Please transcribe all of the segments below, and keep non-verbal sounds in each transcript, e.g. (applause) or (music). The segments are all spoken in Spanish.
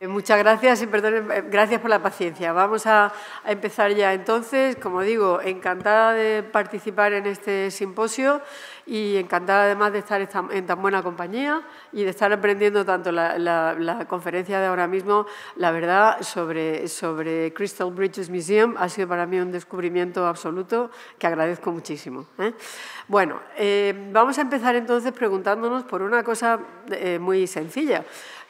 Eh, muchas gracias y eh, gracias por la paciencia. Vamos a, empezar ya entonces. Como digo, encantada de participar en este simposio y encantada además de estar en tan buena compañía y de estar aprendiendo tanto la, conferencia de ahora mismo, la verdad, sobre, sobre, Crystal Bridges Museum. Ha sido para mí un descubrimiento absoluto que agradezco muchísimo. ¿eh? Bueno, vamos a empezar entonces preguntándonos por una cosa muy sencilla.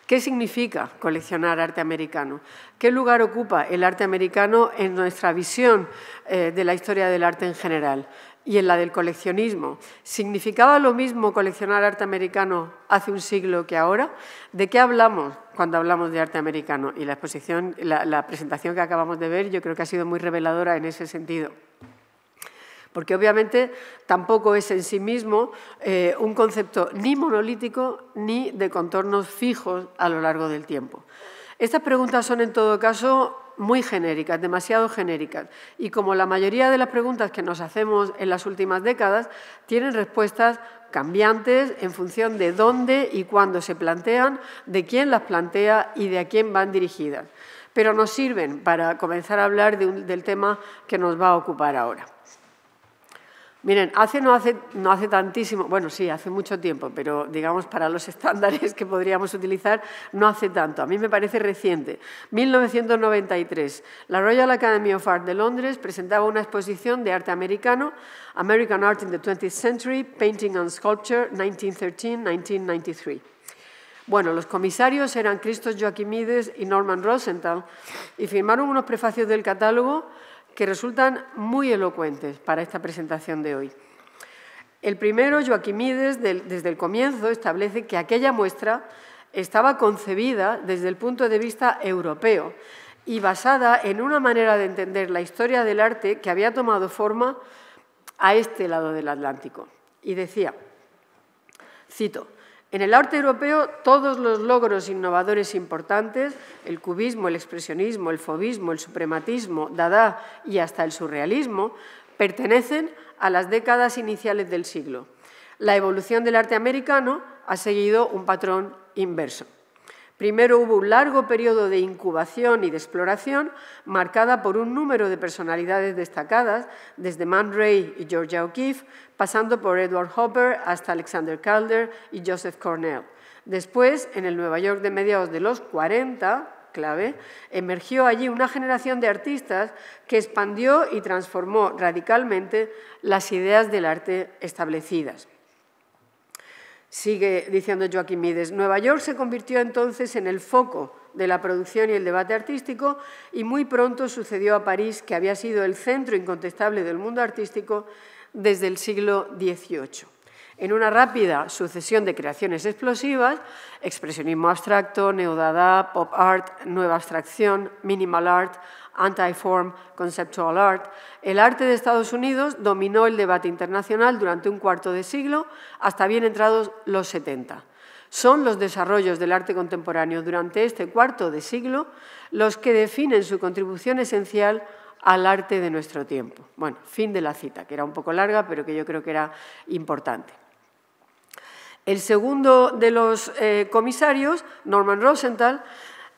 ¿Qué significa coleccionar arte americano? ¿Qué lugar ocupa el arte americano en nuestra visión eh, de la historia del arte en general? y en la del coleccionismo. ¿Significaba lo mismo coleccionar arte americano hace un siglo que ahora? ¿De qué hablamos cuando hablamos de arte americano? Y la exposición, la presentación que acabamos de ver, yo creo que ha sido muy reveladora en ese sentido porque obviamente tampoco es en sí mismo eh, un concepto ni monolítico ni de contornos fijos a lo largo del tiempo. Estas preguntas son en todo caso muy genéricas, demasiado genéricas, y como la mayoría de las preguntas que nos hacemos en las últimas décadas, tienen respuestas cambiantes en función de dónde y cuándo se plantean, de quién las plantea y de a quién van dirigidas. Pero nos sirven para comenzar a hablar del tema que nos va a ocupar ahora. Miren, hace no, hace tantísimo, bueno, sí, hace mucho tiempo, pero digamos para los (laughs) estándares que podríamos utilizar, no hace tanto. A mí me parece reciente. 1993, la Royal Academy of Art de Londres presentaba una exposición de arte americano, American Art in the 20th Century, Painting and Sculpture, 1913-1993. Bueno, los comisarios eran Christos Joaquimides y Norman Rosenthal y firmaron unos prefacios del catálogo que resultan muy elocuentes para esta presentación de hoy. El primero, Joaquimides, desde el comienzo establece que aquella muestra estaba concebida desde el punto de vista europeo y basada en una manera de entender la historia del arte que había tomado forma a este lado del Atlántico. Y decía, cito, en el arte europeo, todos los logros innovadores e importantes, el cubismo, el expresionismo, el fobismo, el suprematismo, Dada y hasta el surrealismo, pertenecen a las décadas iniciales del siglo. La evolución del arte americano ha seguido un patrón inverso. Primero hubo un largo periodo de incubación y de exploración marcada por un número de personalidades destacadas, desde Man Ray y Georgia O'Keeffe, pasando por Edward Hopper hasta Alexander Calder y Joseph Cornell. Después, en el Nueva York de mediados de los 40, clave, emergió allí una generación de artistas que expandió y transformó radicalmente las ideas del arte establecidas. Sigue diciendo Joaquín Mides, Nueva York se convirtió entonces en el foco de la producción y el debate artístico y muy pronto sucedió a París, que había sido el centro incontestable del mundo artístico desde el siglo XVIII en una rápida sucesión de creaciones explosivas, expresionismo abstracto, neodada, pop art, nueva abstracción, minimal art, anti-form, conceptual art, el arte de Estados Unidos dominó el debate internacional durante un cuarto de siglo hasta bien entrados los 70. Son los desarrollos del arte contemporáneo durante este cuarto de siglo los que definen su contribución esencial al arte de nuestro tiempo. Bueno, fin de la cita, que era un poco larga, pero que yo creo que era importante. El segundo de los eh, comisarios, Norman Rosenthal,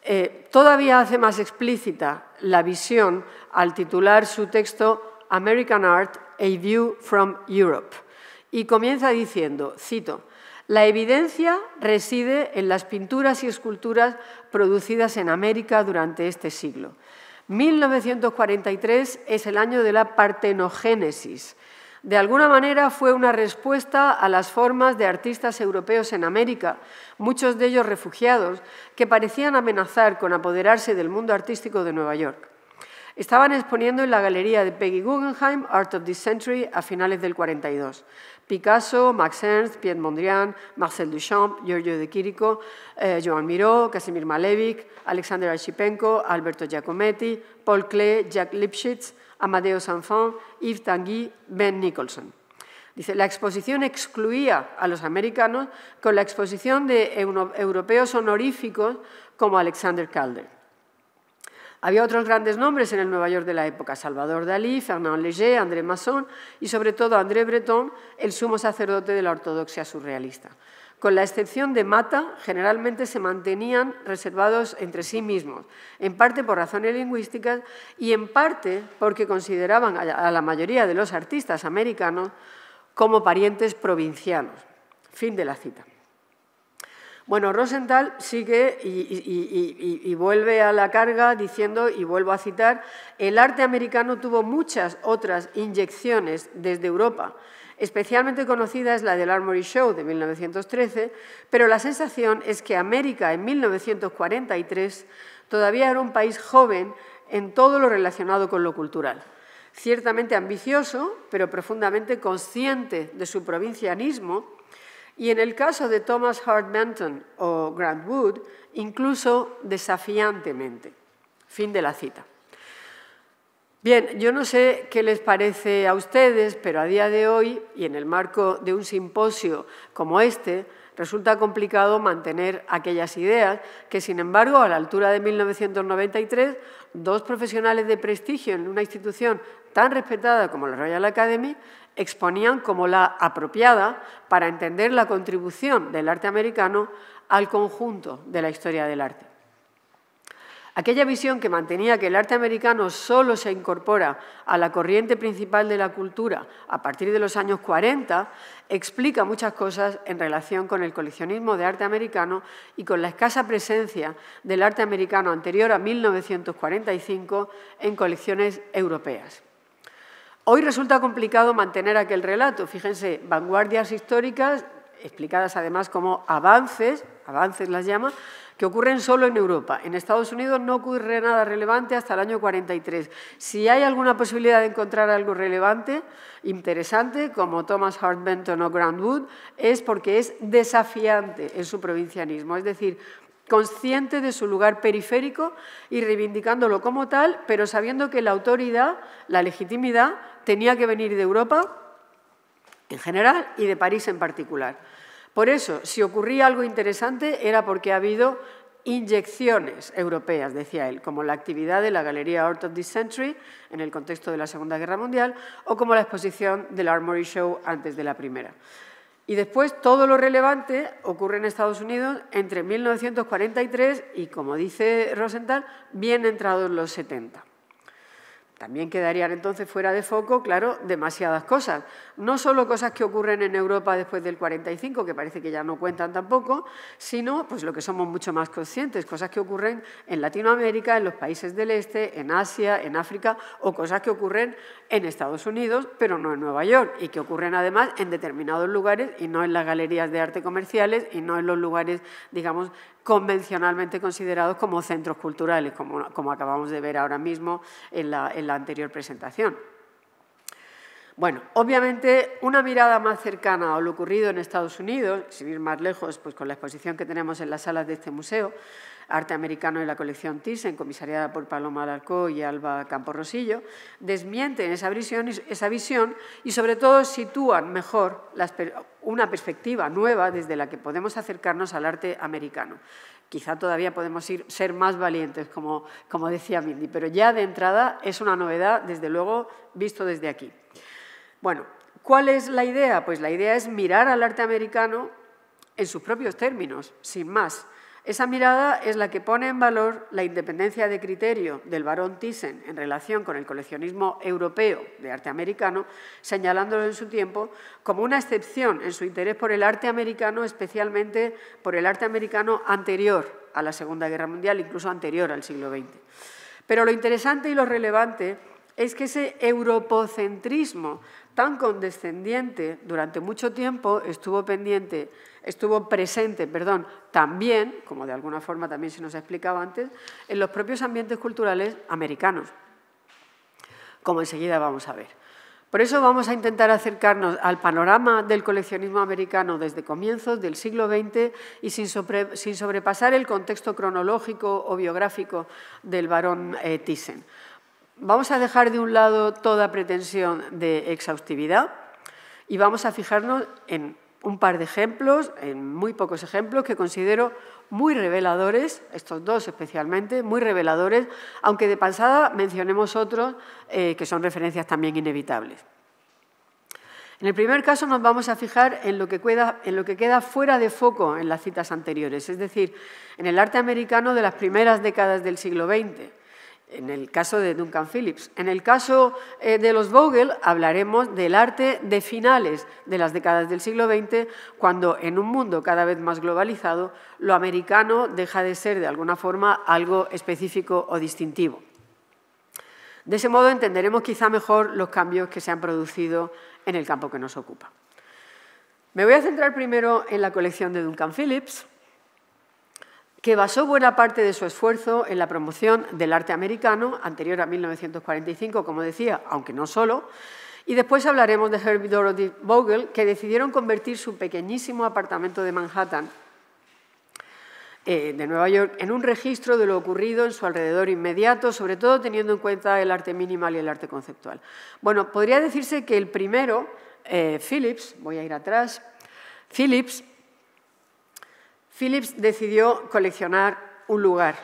eh, todavía hace más explícita la visión al titular su texto American Art, A View from Europe, y comienza diciendo, cito, la evidencia reside en las pinturas y esculturas producidas en América durante este siglo. 1943 es el año de la partenogénesis, de alguna manera fue una respuesta a las formas de artistas europeos en América, muchos de ellos refugiados, que parecían amenazar con apoderarse del mundo artístico de Nueva York. Estaban exponiendo en la galería de Peggy Guggenheim Art of this Century a finales del 42. Picasso, Max Ernst, Pierre Mondrian, Marcel Duchamp, Giorgio de Quirico, eh, Joan Miró, Casimir Malevich, Alexander Archipenko, Alberto Giacometti, Paul Klee, Jack Lipschitz, Amadeo Sanfón, Yves Tanguy, Ben Nicholson. Dice, la exposición excluía a los americanos con la exposición de europeos honoríficos como Alexander Calder. Había otros grandes nombres en el Nueva York de la época, Salvador Dalí, Fernand Léger, André Masson y sobre todo André Breton, el sumo sacerdote de la ortodoxia surrealista. Con la excepción de Mata, generalmente se mantenían reservados entre sí mismos, en parte por razones lingüísticas y en parte porque consideraban a la mayoría de los artistas americanos como parientes provincianos. Fin de la cita. Bueno, Rosenthal sigue y, y, vuelve a la carga diciendo, y vuelvo a citar, el arte americano tuvo muchas otras inyecciones desde Europa Especialmente conocida es la del Armory Show de 1913, pero la sensación es que América en 1943 todavía era un país joven en todo lo relacionado con lo cultural. Ciertamente ambicioso, pero profundamente consciente de su provincianismo, y en el caso de Thomas Hart Benton o Grant Wood, incluso desafiantemente. Fin de la cita. Bien, yo no sé qué les parece a ustedes, pero a día de hoy, y en el marco de un simposio como este, resulta complicado mantener aquellas ideas que, sin embargo, a la altura de 1993, dos profesionales de prestigio en una institución tan respetada como la Royal Academy exponían como la apropiada para entender la contribución del arte americano al conjunto de la historia del arte. Aquella visión que mantenía que el arte americano solo se incorpora a la corriente principal de la cultura a partir de los años 40 explica muchas cosas en relación con el coleccionismo de arte americano y con la escasa presencia del arte americano anterior a 1945 en colecciones europeas. Hoy resulta complicado mantener aquel relato. Fíjense, vanguardias históricas, explicadas además como avances, avances las llama, que ocurren solo en Europa. En Estados Unidos no ocurre nada relevante hasta el año 43. Si hay alguna posibilidad de encontrar algo relevante, interesante, como Thomas Hart Benton o Grant Wood, es porque es desafiante en su provincianismo. Es decir, consciente de su lugar periférico y reivindicándolo como tal, pero sabiendo que la autoridad, la legitimidad, tenía que venir de Europa en general y de París en particular. Por eso, si ocurría algo interesante era porque ha habido inyecciones europeas, decía él, como la actividad de la Galería Art of the Century en el contexto de la Segunda Guerra Mundial o como la exposición del Armory Show antes de la Primera. Y después todo lo relevante ocurre en Estados Unidos entre 1943 y, como dice Rosenthal, bien entrados los 70. También quedarían entonces fuera de foco, claro, demasiadas cosas no solo cosas que ocurren en Europa después del 45, que parece que ya no cuentan tampoco, sino pues lo que somos mucho más conscientes, cosas que ocurren en Latinoamérica, en los países del este, en Asia, en África, o cosas que ocurren en Estados Unidos, pero no en Nueva York, y que ocurren además en determinados lugares y no en las galerías de arte comerciales y no en los lugares, digamos, convencionalmente considerados como centros culturales, como, como acabamos de ver ahora mismo en la, en la anterior presentación. Bueno, obviamente una mirada más cercana a lo ocurrido en Estados Unidos, sin ir más lejos, pues con la exposición que tenemos en las salas de este museo, Arte Americano y la colección Thyssen, comisariada por Paloma Alarcó y Alba Camporrosillo, desmienten esa visión, esa visión y sobre todo sitúan mejor una perspectiva nueva desde la que podemos acercarnos al arte americano quizá todavía podemos ser más valientes, como, como decía Mindy, pero ya de entrada es una novedad, desde luego, visto desde aquí. Bueno, ¿cuál es la idea? Pues la idea es mirar al arte americano en sus propios términos, sin más. Esa mirada es la que pone en valor la independencia de criterio del barón Thyssen en relación con el coleccionismo europeo de arte americano, señalándolo en su tiempo como una excepción en su interés por el arte americano, especialmente por el arte americano anterior a la Segunda Guerra Mundial, incluso anterior al siglo XX. Pero lo interesante y lo relevante es que ese europocentrismo tan condescendiente durante mucho tiempo estuvo pendiente, estuvo presente, perdón, también, como de alguna forma también se nos ha explicado antes, en los propios ambientes culturales americanos, como enseguida vamos a ver. Por eso vamos a intentar acercarnos al panorama del coleccionismo americano desde comienzos del siglo XX y sin, sobrepasar el contexto cronológico o biográfico del barón eh, Thyssen. Vamos a dejar de un lado toda pretensión de exhaustividad y vamos a fijarnos en un par de ejemplos, en muy pocos ejemplos, que considero muy reveladores, estos dos especialmente, muy reveladores, aunque de pasada mencionemos otros eh, que son referencias también inevitables. En el primer caso nos vamos a fijar en lo, que queda, en lo que queda fuera de foco en las citas anteriores, es decir, en el arte americano de las primeras décadas del siglo XX en el caso de Duncan Phillips. En el caso eh, de los Vogel hablaremos del arte de finales de las décadas del siglo XX, cuando en un mundo cada vez más globalizado, lo americano deja de ser de alguna forma algo específico o distintivo. De ese modo entenderemos quizá mejor los cambios que se han producido en el campo que nos ocupa. Me voy a centrar primero en la colección de Duncan Phillips, que basó buena parte de su esfuerzo en la promoción del arte americano, anterior a 1945, como decía, aunque no solo, y después hablaremos de Herb Dorothy Vogel, que decidieron convertir su pequeñísimo apartamento de Manhattan, eh, de Nueva York, en un registro de lo ocurrido en su alrededor inmediato, sobre todo teniendo en cuenta el arte minimal y el arte conceptual. Bueno, podría decirse que el primero, eh, Phillips, voy a ir atrás, Phillips Phillips decidió coleccionar un lugar,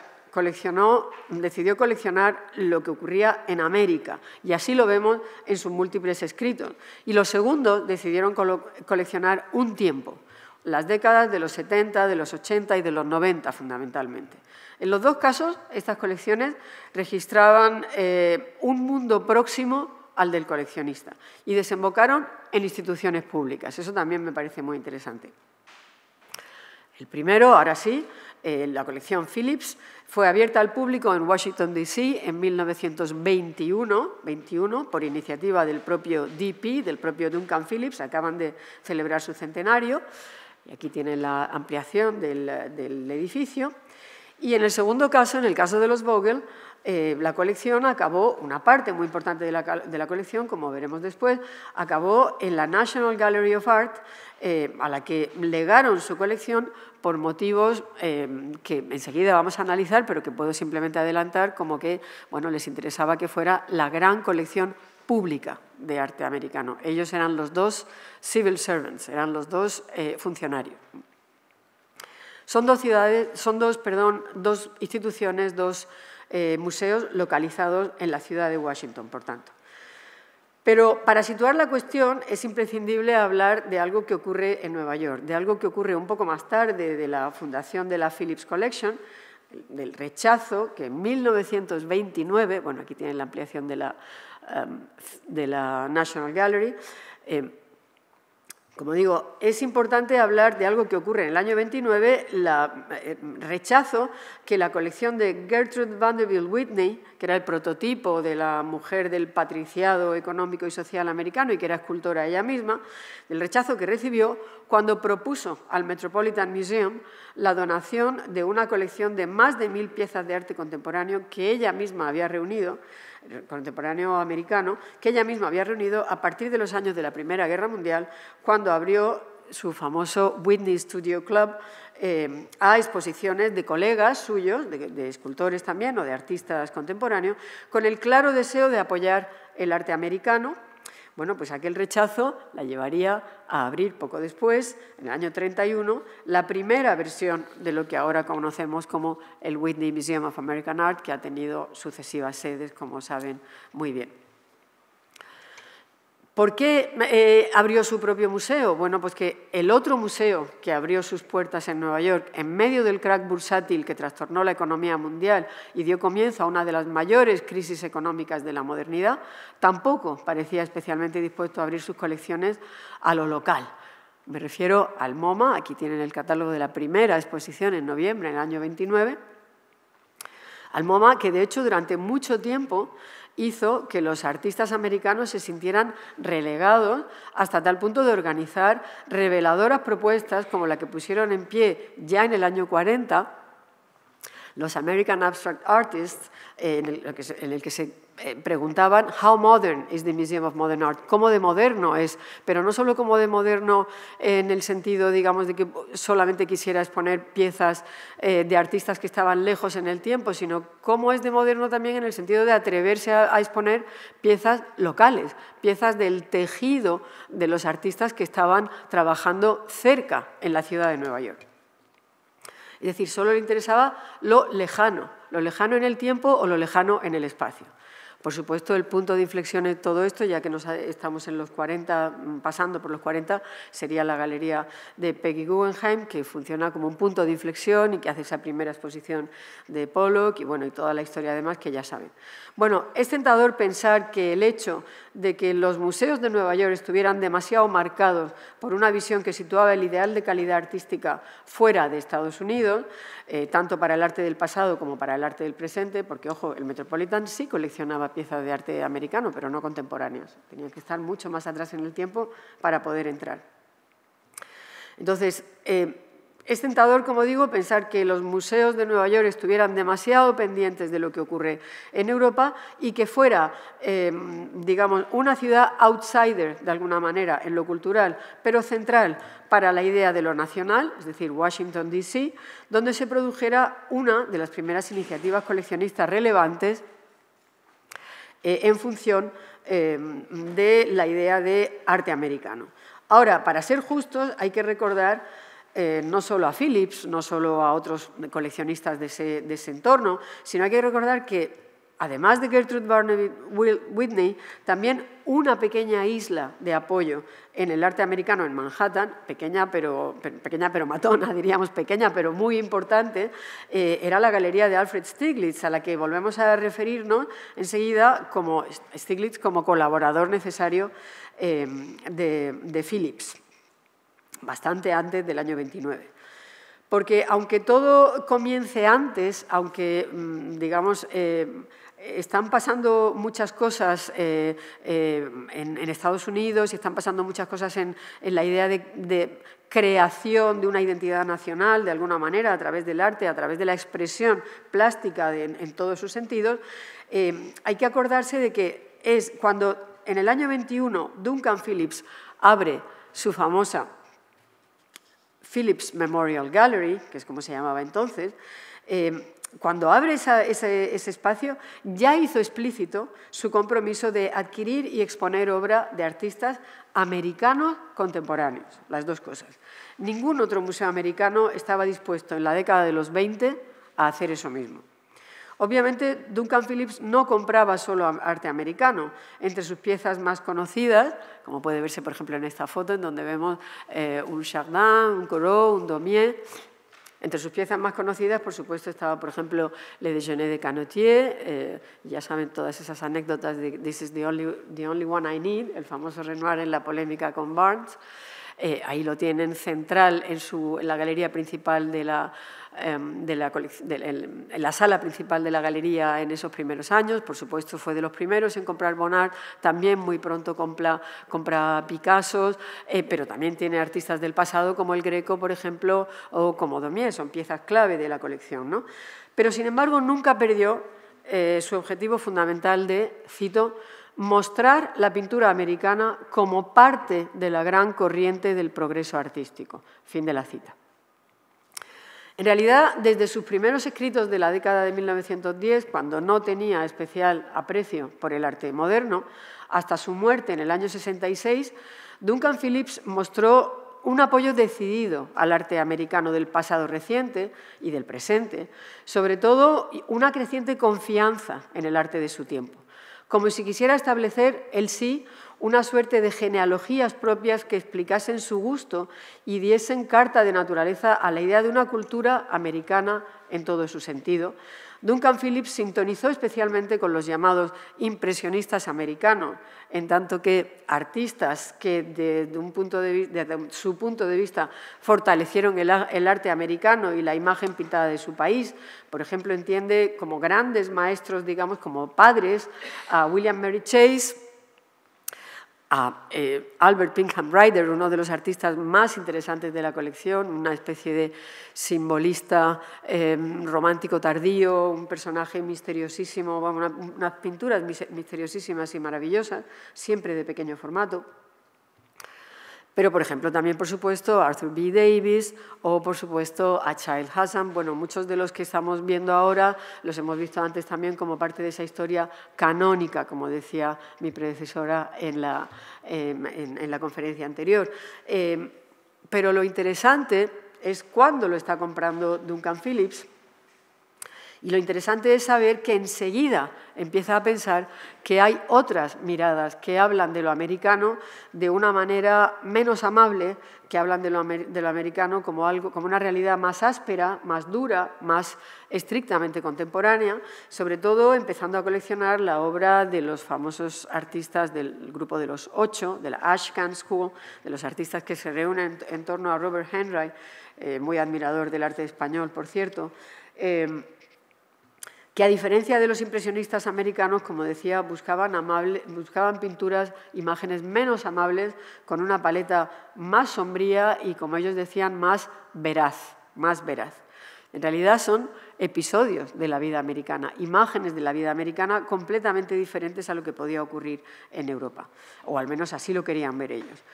decidió coleccionar lo que ocurría en América y así lo vemos en sus múltiples escritos. Y los segundos decidieron coleccionar un tiempo, las décadas de los 70, de los 80 y de los 90 fundamentalmente. En los dos casos, estas colecciones registraban eh, un mundo próximo al del coleccionista y desembocaron en instituciones públicas. Eso también me parece muy interesante. El primero, ahora sí, eh, la colección Phillips, fue abierta al público en Washington, D.C. en 1921 21, por iniciativa del propio DP, del propio Duncan Phillips, acaban de celebrar su centenario, y aquí tienen la ampliación del, edificio. Y en el segundo caso, en el caso de los Vogel, eh, la colección acabó, una parte muy importante de la colección, como veremos después, acabó en la National Gallery of Art, eh, a la que legaron su colección por motivos eh, que enseguida vamos a analizar, pero que puedo simplemente adelantar como que les interesaba que fuera la gran colección pública de arte americano. Ellos eran los dos civil servants, eran los dos eh, funcionarios. Son dos ciudades, son dos, dos instituciones, dos museos localizados en la ciudad de Washington, por tanto. Pero para situar la cuestión es imprescindible hablar de algo que ocurre en Nueva York, de algo que ocurre un poco más tarde de la fundación de la Phillips Collection, del rechazo que en 1929, bueno, aquí tienen la ampliación de la, em, National Gallery, em, como digo, es importante hablar de algo que ocurre en el año 29, el eh, rechazo que la colección de Gertrude Vanderbilt Whitney, que era el prototipo de la mujer del patriciado económico y social americano y que era escultora ella misma, el rechazo que recibió cuando propuso al Metropolitan Museum la donación de una colección de más de mil piezas de arte contemporáneo que ella misma había reunido contemporáneo americano que ella misma había reunido a partir de los años de la Primera Guerra Mundial, cuando abrió su famoso Whitney Studio Club eh, a exposiciones de colegas suyos, de escultores también o de artistas contemporáneos, con el claro deseo de apoyar el arte americano bueno, pues aquel rechazo la llevaría a abrir poco después, en el año 31, la primera versión de lo que ahora conocemos como el Whitney Museum of American Art, que ha tenido sucesivas sedes, como saben muy bien. ¿Por qué eh, abrió su propio museo? Bueno, pues que el otro museo que abrió sus puertas en Nueva York, en medio del crack bursátil que trastornó la economía mundial y dio comienzo a una de las mayores crisis económicas de la modernidad, tampoco parecía especialmente dispuesto a abrir sus colecciones a lo local. Me refiero al MoMA, aquí tienen el catálogo de la primera exposición en noviembre del año 29, al MoMA que de hecho durante mucho tiempo hizo que los artistas americanos se sintieran relegados hasta tal punto de organizar reveladoras propuestas como la que pusieron en pie ya en el año 40 los American Abstract Artists, en el, que se eh, preguntaban how modern is the Museum of Modern Art, cómo de moderno es, pero no solo como de moderno en el sentido, digamos, de que solamente quisiera exponer piezas eh, de artistas que estaban lejos en el tiempo, sino cómo es de moderno también en el sentido de atreverse a, exponer piezas locales, piezas del tejido de los artistas que estaban trabajando cerca en la ciudad de Nueva York. Es decir, solo le interesaba lo lejano, lo lejano en el tiempo o lo lejano en el espacio. Por supuesto, el punto de inflexión en todo esto, ya que nos estamos en los 40, mm, pasando por los 40, sería la galería de Peggy Guggenheim, que funciona como un punto de inflexión y que hace esa primera exposición de Pollock y, bueno, y toda la historia además que ya saben. Bueno, es tentador pensar que el hecho de que los museos de Nueva York estuvieran demasiado marcados por una visión que situaba el ideal de calidad artística fuera de Estados Unidos, eh, tanto para el arte del pasado como para el arte del presente, porque, ojo, el Metropolitan sí coleccionaba piezas de arte americano, pero no contemporáneas. Tenían que estar mucho más atrás en el tiempo para poder entrar. Entonces, eh, es tentador, como digo, pensar que los museos de Nueva York estuvieran demasiado pendientes de lo que ocurre en Europa y que fuera, eh, digamos, una ciudad outsider, de alguna manera, en lo cultural, pero central para la idea de lo nacional, es decir, Washington, D.C., donde se produjera una de las primeras iniciativas coleccionistas relevantes eh, en función eh, de la idea de arte americano. Ahora, para ser justos, hay que recordar eh, no solo a Phillips, no solo a otros coleccionistas de ese, de ese entorno, sino hay que recordar que además de Gertrude Barney Whitney, también una pequeña isla de apoyo en el arte americano en Manhattan, pequeña pero, pequeña pero matona, (laughs) diríamos pequeña pero muy importante, eh, era la galería de Alfred Stiglitz, a la que volvemos a referirnos enseguida como Stiglitz como colaborador necesario em, de, de Phillips, bastante antes del año 29. Porque aunque todo comience antes, aunque, mm, digamos, em, están pasando muchas cosas eh, eh, en, Estados Unidos y están pasando muchas cosas en, la idea de, creación de una identidad nacional, de alguna manera, a través del arte, a través de la expresión plástica en, todos sus sentidos, eh, hay que acordarse de que es cuando en el año 21 Duncan Phillips abre su famosa Phillips Memorial Gallery, que es como se llamaba entonces, cuando abre ese, espacio, ya hizo explícito su compromiso de adquirir y exponer obra de artistas americanos contemporáneos, las dos cosas. Ningún otro museo americano estaba dispuesto en la década de los 20 a hacer eso mismo. Obviamente, Duncan Phillips no compraba solo arte americano. Entre sus piezas más conocidas, como puede verse, por ejemplo, en esta foto, en donde vemos eh, un Chardin, un Corot, un Domier, entre sus piezas más conocidas, por supuesto, estaba, por ejemplo, Le Déjeuner de Canotier, eh, ya saben todas esas anécdotas de This is the only, one I need, el famoso Renoir en la polémica con Barnes. Eh, ahí lo tienen central en la galería principal de la Em, de la, la, sala principal de la galería en esos primeros años. Por supuesto, fue de los primeros en comprar Bonnard. También muy pronto compra, compra Picasso, eh, pero también tiene artistas del pasado como el Greco, por ejemplo, o como Domier, Son piezas clave de la colección. ¿no? Pero, sin embargo, nunca perdió eh, su objetivo fundamental de, cito, mostrar la pintura americana como parte de la gran corriente del progreso artístico. Fin de la cita. En realidad, desde sus primeros escritos de la década de 1910, cuando no tenía especial aprecio por el arte moderno, hasta su muerte en el año 66, Duncan Phillips mostró un apoyo decidido al arte americano del pasado reciente y del presente, sobre todo una creciente confianza en el arte de su tiempo, como si quisiera establecer el sí una suerte de genealogías propias que explicasen su gusto y diesen carta de naturaleza a la idea de una cultura americana en todo su sentido. Duncan Phillips sintonizó especialmente con los llamados impresionistas americanos, en tanto que artistas que desde, su punto de vista fortalecieron el, el, arte americano y la imagen pintada de su país. Por ejemplo, entiende como grandes maestros, digamos, como padres a William Mary Chase, a eh, Albert Pinkham Ryder, uno de los artistas más interesantes de la colección, una especie de simbolista eh, romántico tardío, un personaje misteriosísimo, unas pinturas misteriosísimas y maravillosas, siempre de pequeño formato. Pero, por ejemplo, también, por supuesto, Arthur B. Davis o, por supuesto, a Child Hassan. Bueno, muchos de los que estamos viendo ahora los hemos visto antes también como parte de esa historia canónica, como decía mi predecesora en la, em, conferencia anterior. Em, pero lo interesante es cuándo lo está comprando Duncan Phillips y lo interesante es saber que enseguida empieza a pensar que hay otras miradas que hablan de lo americano de una manera menos amable, que hablan de lo, americano como, algo, como una realidad más áspera, más dura, más estrictamente contemporánea, sobre todo empezando a coleccionar la obra de los famosos artistas del grupo de los ocho, de la Ashcan School, de los artistas que se reúnen en torno a Robert Henry, eh, muy admirador del arte español, por cierto. Eh, que a diferencia de los impresionistas americanos, como decía, buscaban, pinturas, imágenes menos amables, con una paleta más sombría y, como ellos decían, más veraz, más veraz. En realidad son episodios de la vida americana, imágenes de la vida americana completamente diferentes a lo que podía ocurrir en Europa, o al menos así lo querían ver ellos.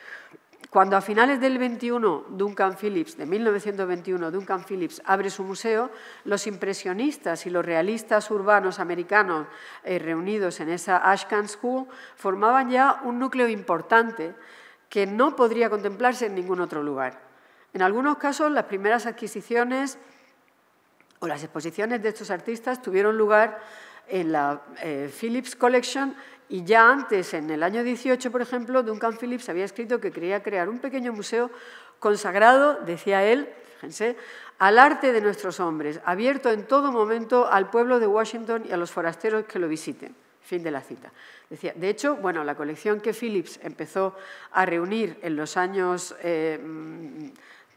Cuando a finales del 21 Duncan Phillips, de 1921 Duncan Phillips abre su museo, los impresionistas y los realistas urbanos americanos eh, reunidos en esa Ashcan School formaban ya un núcleo importante que no podría contemplarse en ningún otro lugar. En algunos casos las primeras adquisiciones o las exposiciones de estos artistas tuvieron lugar en la eh, Phillips Collection y ya antes, en el año 18, por ejemplo, Duncan Phillips había escrito que quería crear un pequeño museo consagrado, decía él, fíjense, al arte de nuestros hombres, abierto en todo momento al pueblo de Washington y a los forasteros que lo visiten. Fin de la cita. Decía, de hecho, bueno, la colección que Phillips empezó a reunir en los años eh, mm,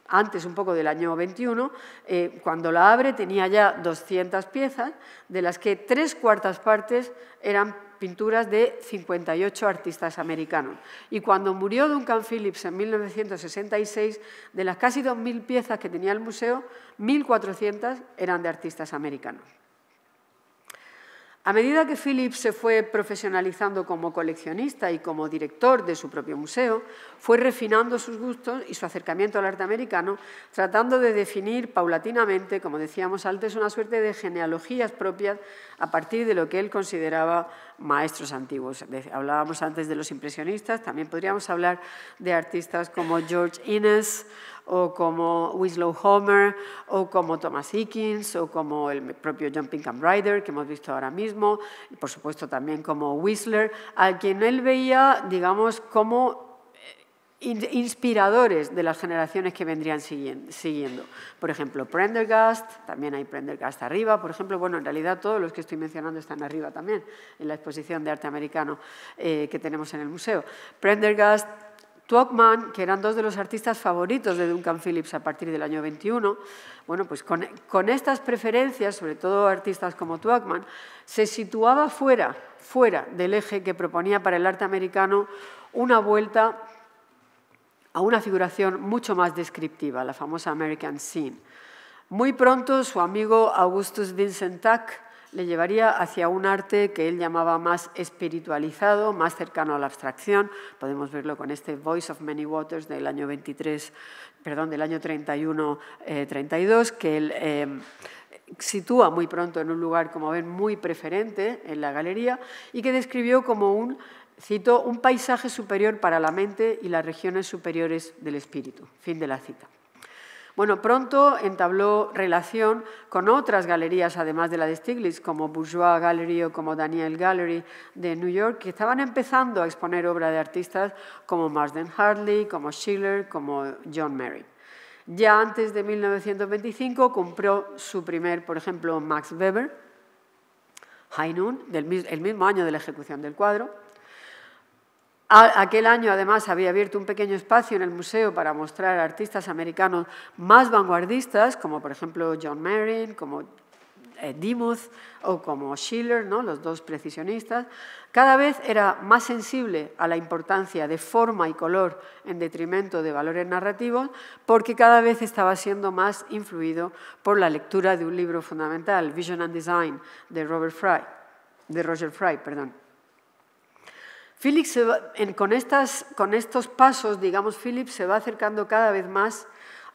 antes un poco del año 21, eh, cuando la abre tenía ya 200 piezas, de las que tres cuartas partes eran pinturas de 58 artistas americanos. Y cuando murió Duncan Phillips en 1966, de las casi 2.000 piezas que tenía el museo, 1.400 eran de artistas americanos. A medida que Phillips se fue profesionalizando como coleccionista y como director de su propio museo, fue refinando sus gustos y su acercamiento al arte americano, tratando de definir paulatinamente, como decíamos antes, una suerte de genealogías propias a partir de lo que él consideraba maestros antiguos. Hablábamos antes de los impresionistas, también podríamos hablar de artistas como George Innes o como Winslow Homer, o como Thomas Eakins, o como el propio John Pinkham Ryder, que hemos visto ahora mismo, y por supuesto también como Whistler, a quien él veía, digamos, como eh, inspiradores de las generaciones que vendrían siguiendo. Por ejemplo, Prendergast, también hay Prendergast arriba, por ejemplo, bueno, en realidad todos los que estoy mencionando están arriba también, en la exposición de arte americano eh, que tenemos en el museo. Prendergast, Tuokman, que eran dos de los artistas favoritos de Duncan Phillips a partir del año 21, bueno, pues con, estas preferencias, sobre todo artistas como Tuokman, se situaba fuera, fuera del eje que proponía para el arte americano una vuelta a una figuración mucho más descriptiva, la famosa American Scene. Muy pronto su amigo Augustus Vincent Tuck le llevaría hacia un arte que él llamaba más espiritualizado, más cercano a la abstracción. Podemos verlo con este Voice of Many Waters del año 23, perdón, del año 31-32, eh, que él eh, sitúa muy pronto en un lugar, como ven, muy preferente en la galería y que describió como un cito, un paisaje superior para la mente y las regiones superiores del espíritu. Fin de la cita. Bueno, pronto entabló relación con otras galerías, además de la de Stiglitz, como Bourgeois Gallery o como Daniel Gallery de New York, que estaban empezando a exponer obra de artistas como Marsden Hartley, como Schiller, como John Merritt. Ya antes de 1925 compró su primer, por ejemplo, Max Weber, High Noon, el mismo año de la ejecución del cuadro, Aquel año, además, había abierto un pequeño espacio en el museo para mostrar artistas americanos más vanguardistas, como por ejemplo John Marin, como eh, Dimuth o como Schiller, ¿no? los dos precisionistas, cada vez era más sensible a la importancia de forma y color en detrimento de valores narrativos, porque cada vez estaba siendo más influido por la lectura de un libro fundamental, Vision and Design, de, Robert Fry, de Roger Fry con, estos pasos, digamos, Philip se va acercando cada vez más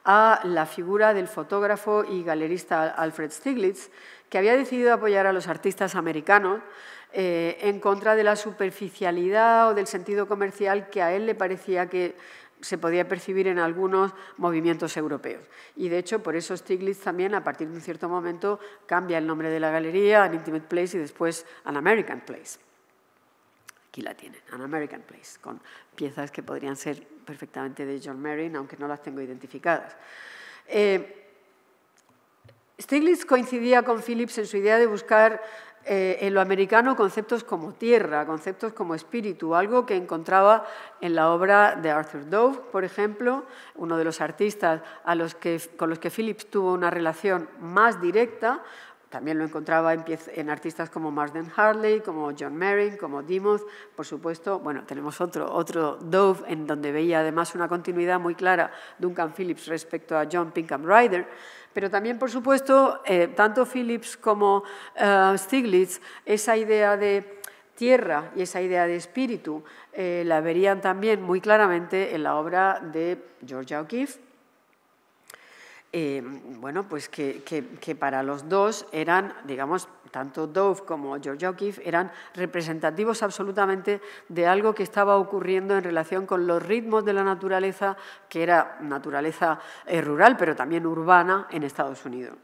a la figura del fotógrafo y galerista Alfred Stiglitz, que había decidido apoyar a los artistas americanos eh, en contra de la superficialidad o del sentido comercial que a él le parecía que se podía percibir en algunos movimientos europeos. Y de hecho, por eso Stiglitz también, a partir de un cierto momento, cambia el nombre de la galería, An Intimate Place y después An American Place. Aquí la tienen, An American Place, con piezas que podrían ser perfectamente de John Marin, aunque no las tengo identificadas. Eh, Stiglitz coincidía con Phillips en su idea de buscar eh, en lo americano conceptos como tierra, conceptos como espíritu, algo que encontraba en la obra de Arthur Dove, por ejemplo, uno de los artistas a con los que Phillips tuvo una relación más directa, también lo encontraba en, artistas como Marsden Harley, como John Merrin, como Dimoth. Por supuesto, bueno, tenemos otro, Dove, en donde veía además una continuidad muy clara Duncan Phillips respecto a John Pinkham Ryder. Pero también, por supuesto, eh, tanto Phillips como eh, Stiglitz, esa idea de tierra y esa idea de espíritu eh, la verían también muy claramente en la obra de George O'Keeffe Em, bueno, pues que, para los dos eran, digamos, tanto Dove como George O'Keeffe eran representativos absolutamente de algo que estaba ocurriendo en relación con los ritmos de la naturaleza, que era naturaleza eh, rural, pero también urbana en Estados Unidos.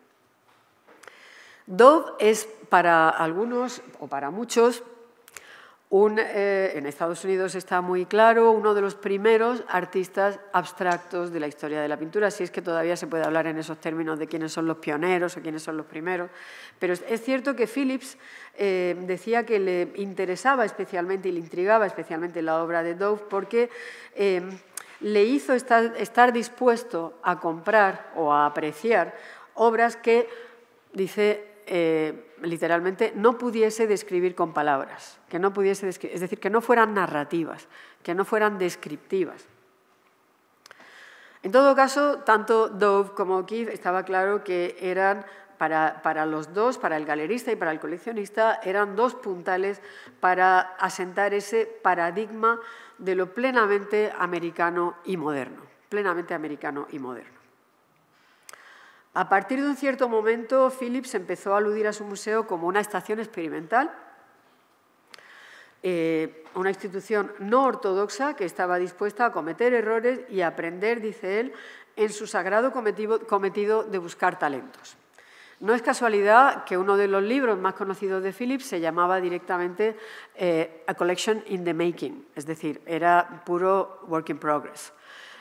Dove es para algunos o para muchos eh, en Estados Unidos está muy claro, uno de los primeros artistas abstractos de la historia de la pintura, si es que todavía se puede hablar en esos términos de quiénes son los pioneros o quiénes son los primeros. Pero es cierto que Phillips eh, decía que le interesaba especialmente y le intrigaba especialmente la obra de Dove porque eh, le hizo estar dispuesto a comprar o a apreciar obras que, dice, eh, literalmente, no pudiese describir con palabras, que no pudiese es decir, que no fueran narrativas, que no fueran descriptivas. En todo caso, tanto Dove como Keith estaba claro que eran para, para, los dos, para el galerista y para el coleccionista, eran dos puntales para asentar ese paradigma de lo plenamente americano y moderno, plenamente americano y moderno. A partir de un cierto momento, Phillips empezó a aludir a su museo como una estación experimental, eh, una institución no ortodoxa que estaba dispuesta a cometer errores y a aprender, dice él, en su sagrado cometido, de buscar talentos. No es casualidad que uno de los libros más conocidos de Phillips se llamaba directamente eh, A Collection in the Making, es decir, era puro work in progress.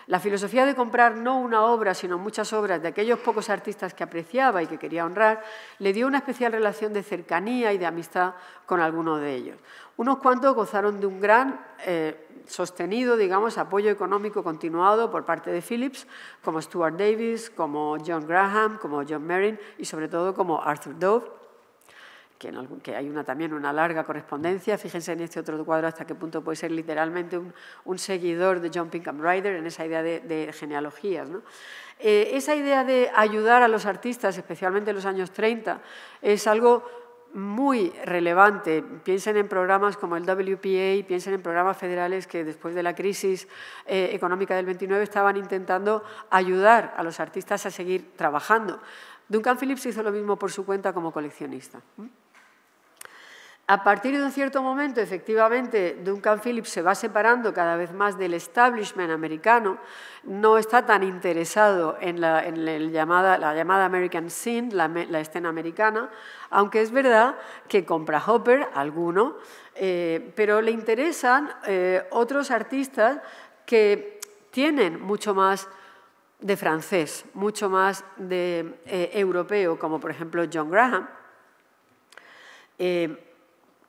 La filosofía de comprar no una obra, sino muchas obras de aquellos pocos artistas que apreciaba y que quería honrar, le dio una especial relación de cercanía y de amistad con algunos de ellos. Unos cuantos gozaron de un gran eh, sostenido, digamos, apoyo económico continuado por parte de Phillips, como Stuart Davis, como John Graham, como John Merrin y sobre todo como Arthur Dove que, hay una, también una larga correspondencia. Fíjense en este otro cuadro hasta qué punto puede ser literalmente un, seguidor de John Pinkham Ryder en esa idea de, genealogías. Eh, esa idea de ayudar a los artistas, especialmente en los años 30, es algo muy relevante. Piensen en programas como el WPA, piensen en programas federales que después de la crisis eh, económica del 29 estaban intentando ayudar a los artistas a seguir trabajando. Duncan Phillips hizo lo mismo por su cuenta como coleccionista. A partir de un cierto momento, efectivamente, Duncan Phillips se va separando cada vez más del establishment americano, no está tan interesado en la, llamada, American Scene, la, escena americana, aunque es verdad que compra Hopper, alguno, eh, pero le interesan eh, otros artistas que tienen mucho más de francés, mucho más de eh, europeo, como por ejemplo John Graham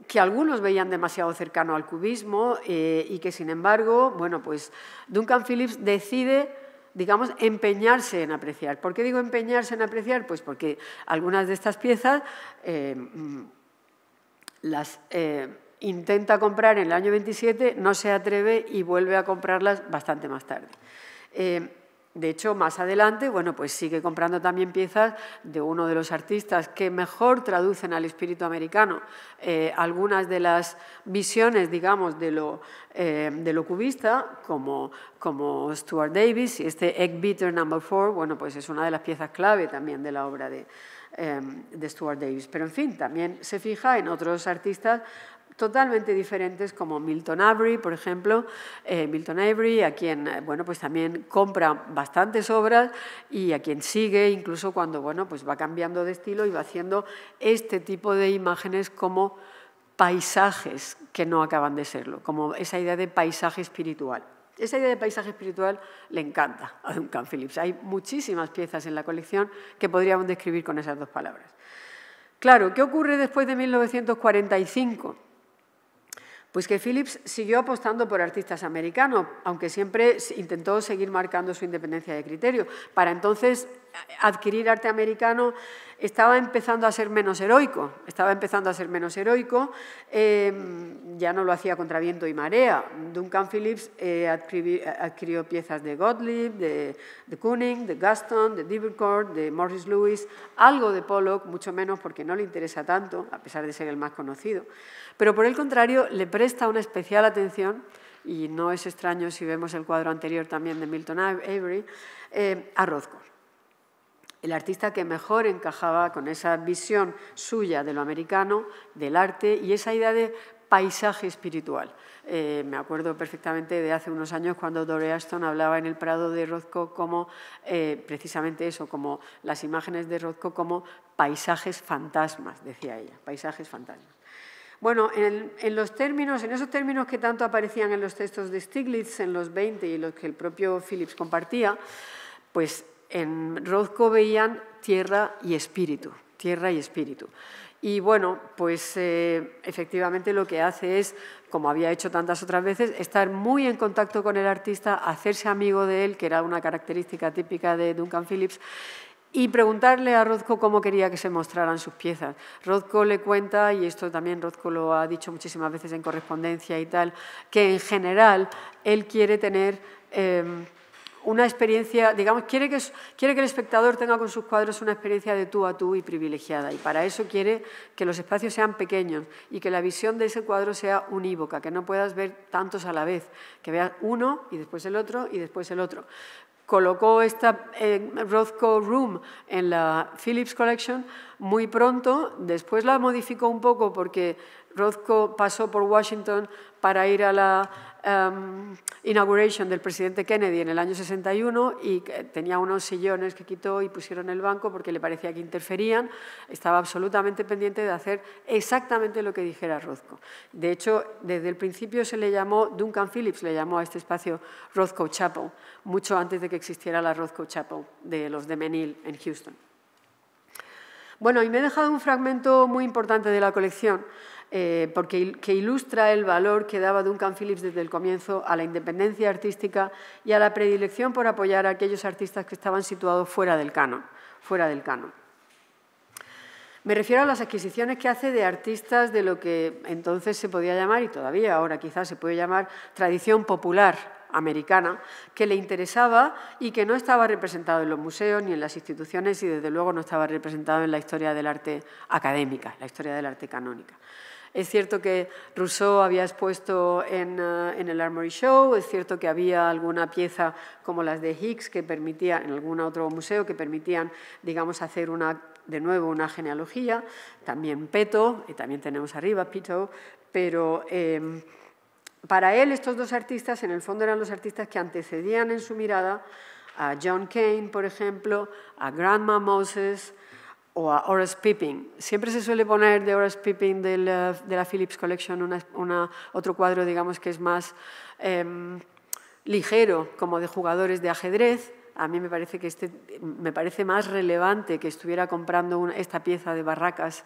que algunos veían demasiado cercano al cubismo eh, y que, sin embargo, bueno, pues Duncan Phillips decide digamos, empeñarse en apreciar. ¿Por qué digo empeñarse en apreciar? Pues porque algunas de estas piezas eh, mm, las eh, intenta comprar en el año 27, no se atreve y vuelve a comprarlas bastante más tarde. De hecho, más adelante, bueno, pues sigue comprando también piezas de uno de los artistas que mejor traducen al espíritu americano eh, algunas de las visiones, digamos, de lo, eh, de lo cubista, como, Stuart Davis, y este Egg Beater No. 4, bueno, pues es una de las piezas clave también de la obra de, em, de Stuart Davis. Pero, en fin, también se fija en otros artistas totalmente diferentes como Milton Avery, por ejemplo, eh, Milton Avery, a quien eh, bueno, pues también compra bastantes obras y a quien sigue incluso cuando bueno, pues va cambiando de estilo y va haciendo este tipo de imágenes como paisajes que no acaban de serlo, como esa idea de paisaje espiritual. Esa idea de paisaje espiritual le encanta a Duncan Phillips. Hay muchísimas piezas en la colección que podríamos describir con esas dos palabras. Claro, ¿qué ocurre después de 1945? Pues que Phillips siguió apostando por artistas americanos, aunque siempre intentó seguir marcando su independencia de criterio. Para entonces adquirir arte americano estaba empezando a ser menos heroico, estaba empezando a ser menos heroico, em, ya no lo hacía contra viento y marea. Duncan Phillips eh, adquirió, piezas de Gottlieb, de, de Kooning, de Gaston, de Divercourt, de Morris Lewis, algo de Pollock, mucho menos porque no le interesa tanto, a pesar de ser el más conocido. Pero por el contrario, le presta una especial atención y no es extraño si vemos el cuadro anterior también de Milton Avery, eh, a Rothko el artista que mejor encajaba con esa visión suya de lo americano, del arte y esa idea de paisaje espiritual. Eh, me acuerdo perfectamente de hace unos años cuando Dore Aston hablaba en el Prado de Rozco como eh, precisamente eso, como las imágenes de Rozco como paisajes fantasmas, decía ella, paisajes fantasmas. Bueno, en, los términos, en esos términos que tanto aparecían en los textos de Stiglitz en los 20 y los que el propio Phillips compartía, pues en Rozco veían tierra y espíritu, tierra y espíritu. Y bueno, pues eh, efectivamente lo que hace es, como había hecho tantas otras veces, estar muy en contacto con el artista, hacerse amigo de él, que era una característica típica de Duncan Phillips, y preguntarle a Rozco cómo quería que se mostraran sus piezas. Rozco le cuenta, y esto también Rozco lo ha dicho muchísimas veces en correspondencia y tal, que en general él quiere tener... Em, una experiencia, digamos, quiere que, quiere que el espectador tenga con sus cuadros una experiencia de tú a tú y privilegiada. Y para eso quiere que los espacios sean pequeños y que la visión de ese cuadro sea unívoca, que no puedas ver tantos a la vez, que veas uno y después el otro y después el otro colocó esta eh, Rothko Room en la Phillips Collection muy pronto. Después la modificó un poco porque Rothko pasó por Washington para ir a la inauguración em, inauguration del presidente Kennedy en el año 61 y tenía unos sillones que quitó y pusieron el banco porque le parecía que interferían. Estaba absolutamente pendiente de hacer exactamente lo que dijera Rothko. De hecho, desde el principio se le llamó, Duncan Phillips le llamó a este espacio Rothko Chapel, mucho antes de que existiera la Rothko Chapel de los de Menil en Houston. Bueno, y me he dejado un fragmento muy importante de la colección, eh, porque, que ilustra el valor que daba Duncan Phillips desde el comienzo a la independencia artística y a la predilección por apoyar a aquellos artistas que estaban situados fuera del canon. Fuera del canon. Me refiero a las adquisiciones que hace de artistas de lo que entonces se podía llamar, y todavía ahora quizás se puede llamar, tradición popular americana que le interesaba y que no estaba representado en los museos ni en las instituciones y desde luego no estaba representado en la historia del arte académica, la historia del arte canónica. Es cierto que Rousseau había expuesto en, eh, el Armory Show, es cierto que había alguna pieza como las de Higgs que permitía, en algún otro museo, que permitían, digamos, hacer una, de nuevo una genealogía, también Peto, y también tenemos arriba Pito, pero... Eh, para él estos dos artistas en el fondo eran los artistas que antecedían en su mirada a John Kane, por ejemplo, a Grandma Moses o a Horace Pipping. Siempre se suele poner de Horace Pippin eh, de la, Phillips Collection otro cuadro, digamos, que es más em, ligero, como de jugadores de ajedrez, a mí me parece que este, me parece más relevante que estuviera comprando esta pieza de barracas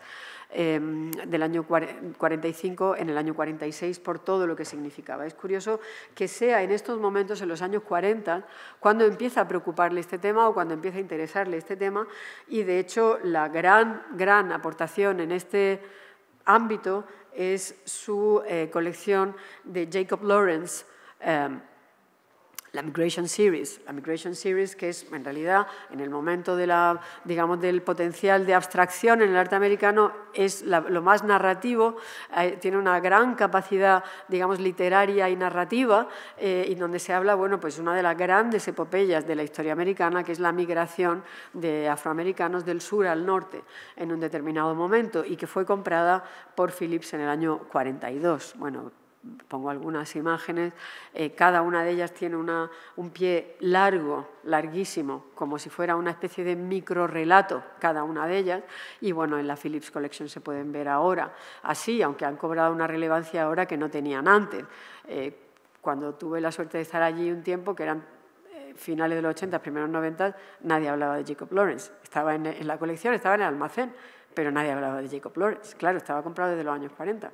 em, del año 45 en el año 46 por todo lo que significaba. Es curioso que sea en estos momentos, en los años 40, cuando empieza a preocuparle este tema o cuando empieza a interesarle este tema y de hecho la gran, gran aportación en este ámbito es su eh, colección de Jacob Lawrence, em, la Migration Series. La Migration Series que es, en realidad, en el momento de la, digamos, del potencial de abstracción en el arte americano, es lo más narrativo, eh, tiene una gran capacidad, digamos, literaria y narrativa, eh, y donde se habla, bueno, pues una de las grandes epopeyas de la historia americana, que es la migración de afroamericanos del sur al norte en un determinado momento, y que fue comprada por Phillips en el año 42. Bueno, pongo algunas imágenes, eh, cada una de ellas tiene un pie largo, larguísimo, como si fuera una especie de micro relato, cada una de ellas, y bueno, en la Philips Collection se pueden ver ahora, así, aunque han cobrado una relevancia ahora que no tenían antes. Eh, cuando tuve la suerte de estar allí un tiempo, que eran eh, finales de los 80, primeros 90, nadie hablaba de Jacob Lawrence. Estaba en, en la colección, estaba en el almacén, pero nadie hablaba de Jacob Lawrence. Claro, estaba comprado desde los años 40.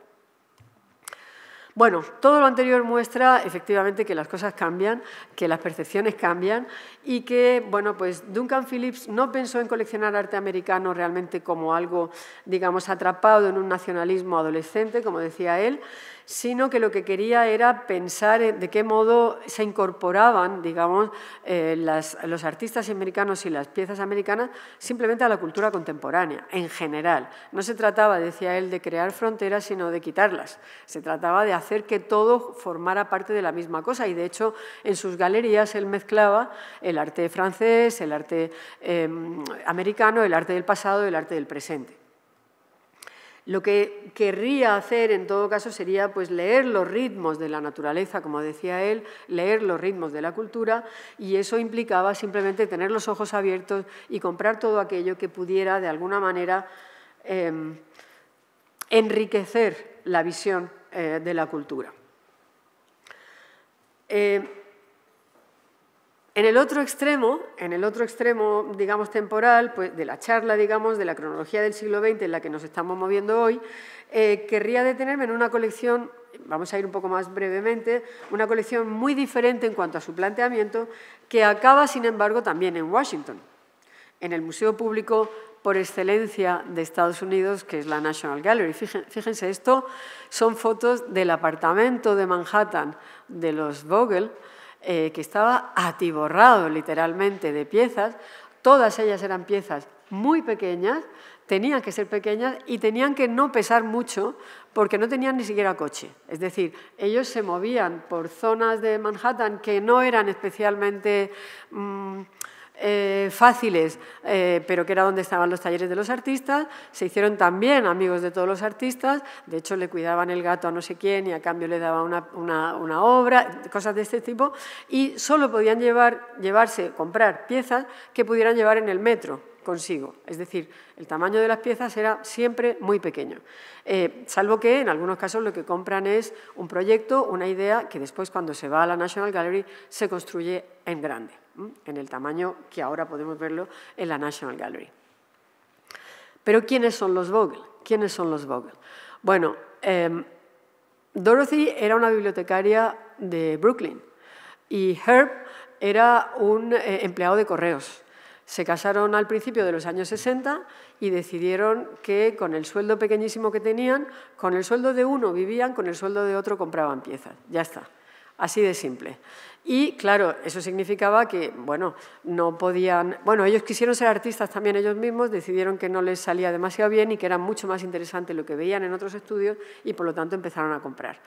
Bueno, todo lo anterior muestra efectivamente que las cosas cambian, que las percepciones cambian y que, bueno, pues Duncan Phillips no pensó en coleccionar arte americano realmente como algo, digamos, atrapado en un nacionalismo adolescente, como decía él, sino que lo que quería era pensar de qué modo se incorporaban, digamos, eh, los artistas americanos y las piezas americanas simplemente a la cultura contemporánea, en general. No se trataba, decía él, de crear fronteras, sino de quitarlas. Se trataba de hacer que todo formara parte de la misma cosa y, de hecho, en sus galerías él mezclaba el arte francés, el arte eh, americano, el arte del pasado, y el arte del presente. Lo que querría hacer en todo caso sería pues, leer los ritmos de la naturaleza, como decía él, leer los ritmos de la cultura y eso implicaba simplemente tener los ojos abiertos y comprar todo aquello que pudiera de alguna manera em, enriquecer la visión eh, de la cultura. Eh, en el otro extremo, en el otro extremo, digamos, temporal, pues, de la charla, digamos, de la cronología del siglo XX en la que nos estamos moviendo hoy, eh, querría detenerme en una colección, vamos a ir un poco más brevemente, una colección muy diferente en cuanto a su planteamiento, que acaba, sin embargo, también en Washington, en el Museo Público por excelencia de Estados Unidos, que es la National Gallery. Fíjense, esto son fotos del apartamento de Manhattan de los Vogel, eh, que estaba atiborrado literalmente de piezas. Todas ellas eran piezas muy pequeñas, tenían que ser pequeñas y tenían que no pesar mucho porque no tenían ni siquiera coche. Es decir, ellos se movían por zonas de Manhattan que no eran especialmente... Mm, eh, fáciles, eh, pero que era donde estaban los talleres de los artistas, se hicieron también amigos de todos los artistas, de hecho le cuidaban el gato a no sé quién y a cambio le daban una, obra, cosas de este tipo, y solo podían llevarse, comprar piezas que pudieran llevar en el metro consigo. Es decir, el tamaño de las piezas era siempre muy pequeño. Eh, salvo que en algunos casos lo que compran es un proyecto, una idea que después cuando se va a la National Gallery se construye en grande en el tamaño que ahora podemos verlo en la National Gallery. Pero ¿quiénes son los Vogel? ¿Quiénes son los Vogel? Bueno, em, Dorothy era una bibliotecaria de Brooklyn y Herb era un eh, empleado de correos. Se casaron al principio de los años 60 y decidieron que con el sueldo pequeñísimo que tenían, con el sueldo de uno vivían, con el sueldo de otro compraban piezas. Ya está, así de simple. Y claro, eso significaba que, bueno, no podían, bueno, ellos quisieron ser artistas también ellos mismos, decidieron que no les salía demasiado bien y que era mucho más interesante lo que veían en otros estudios y por lo tanto empezaron a comprar.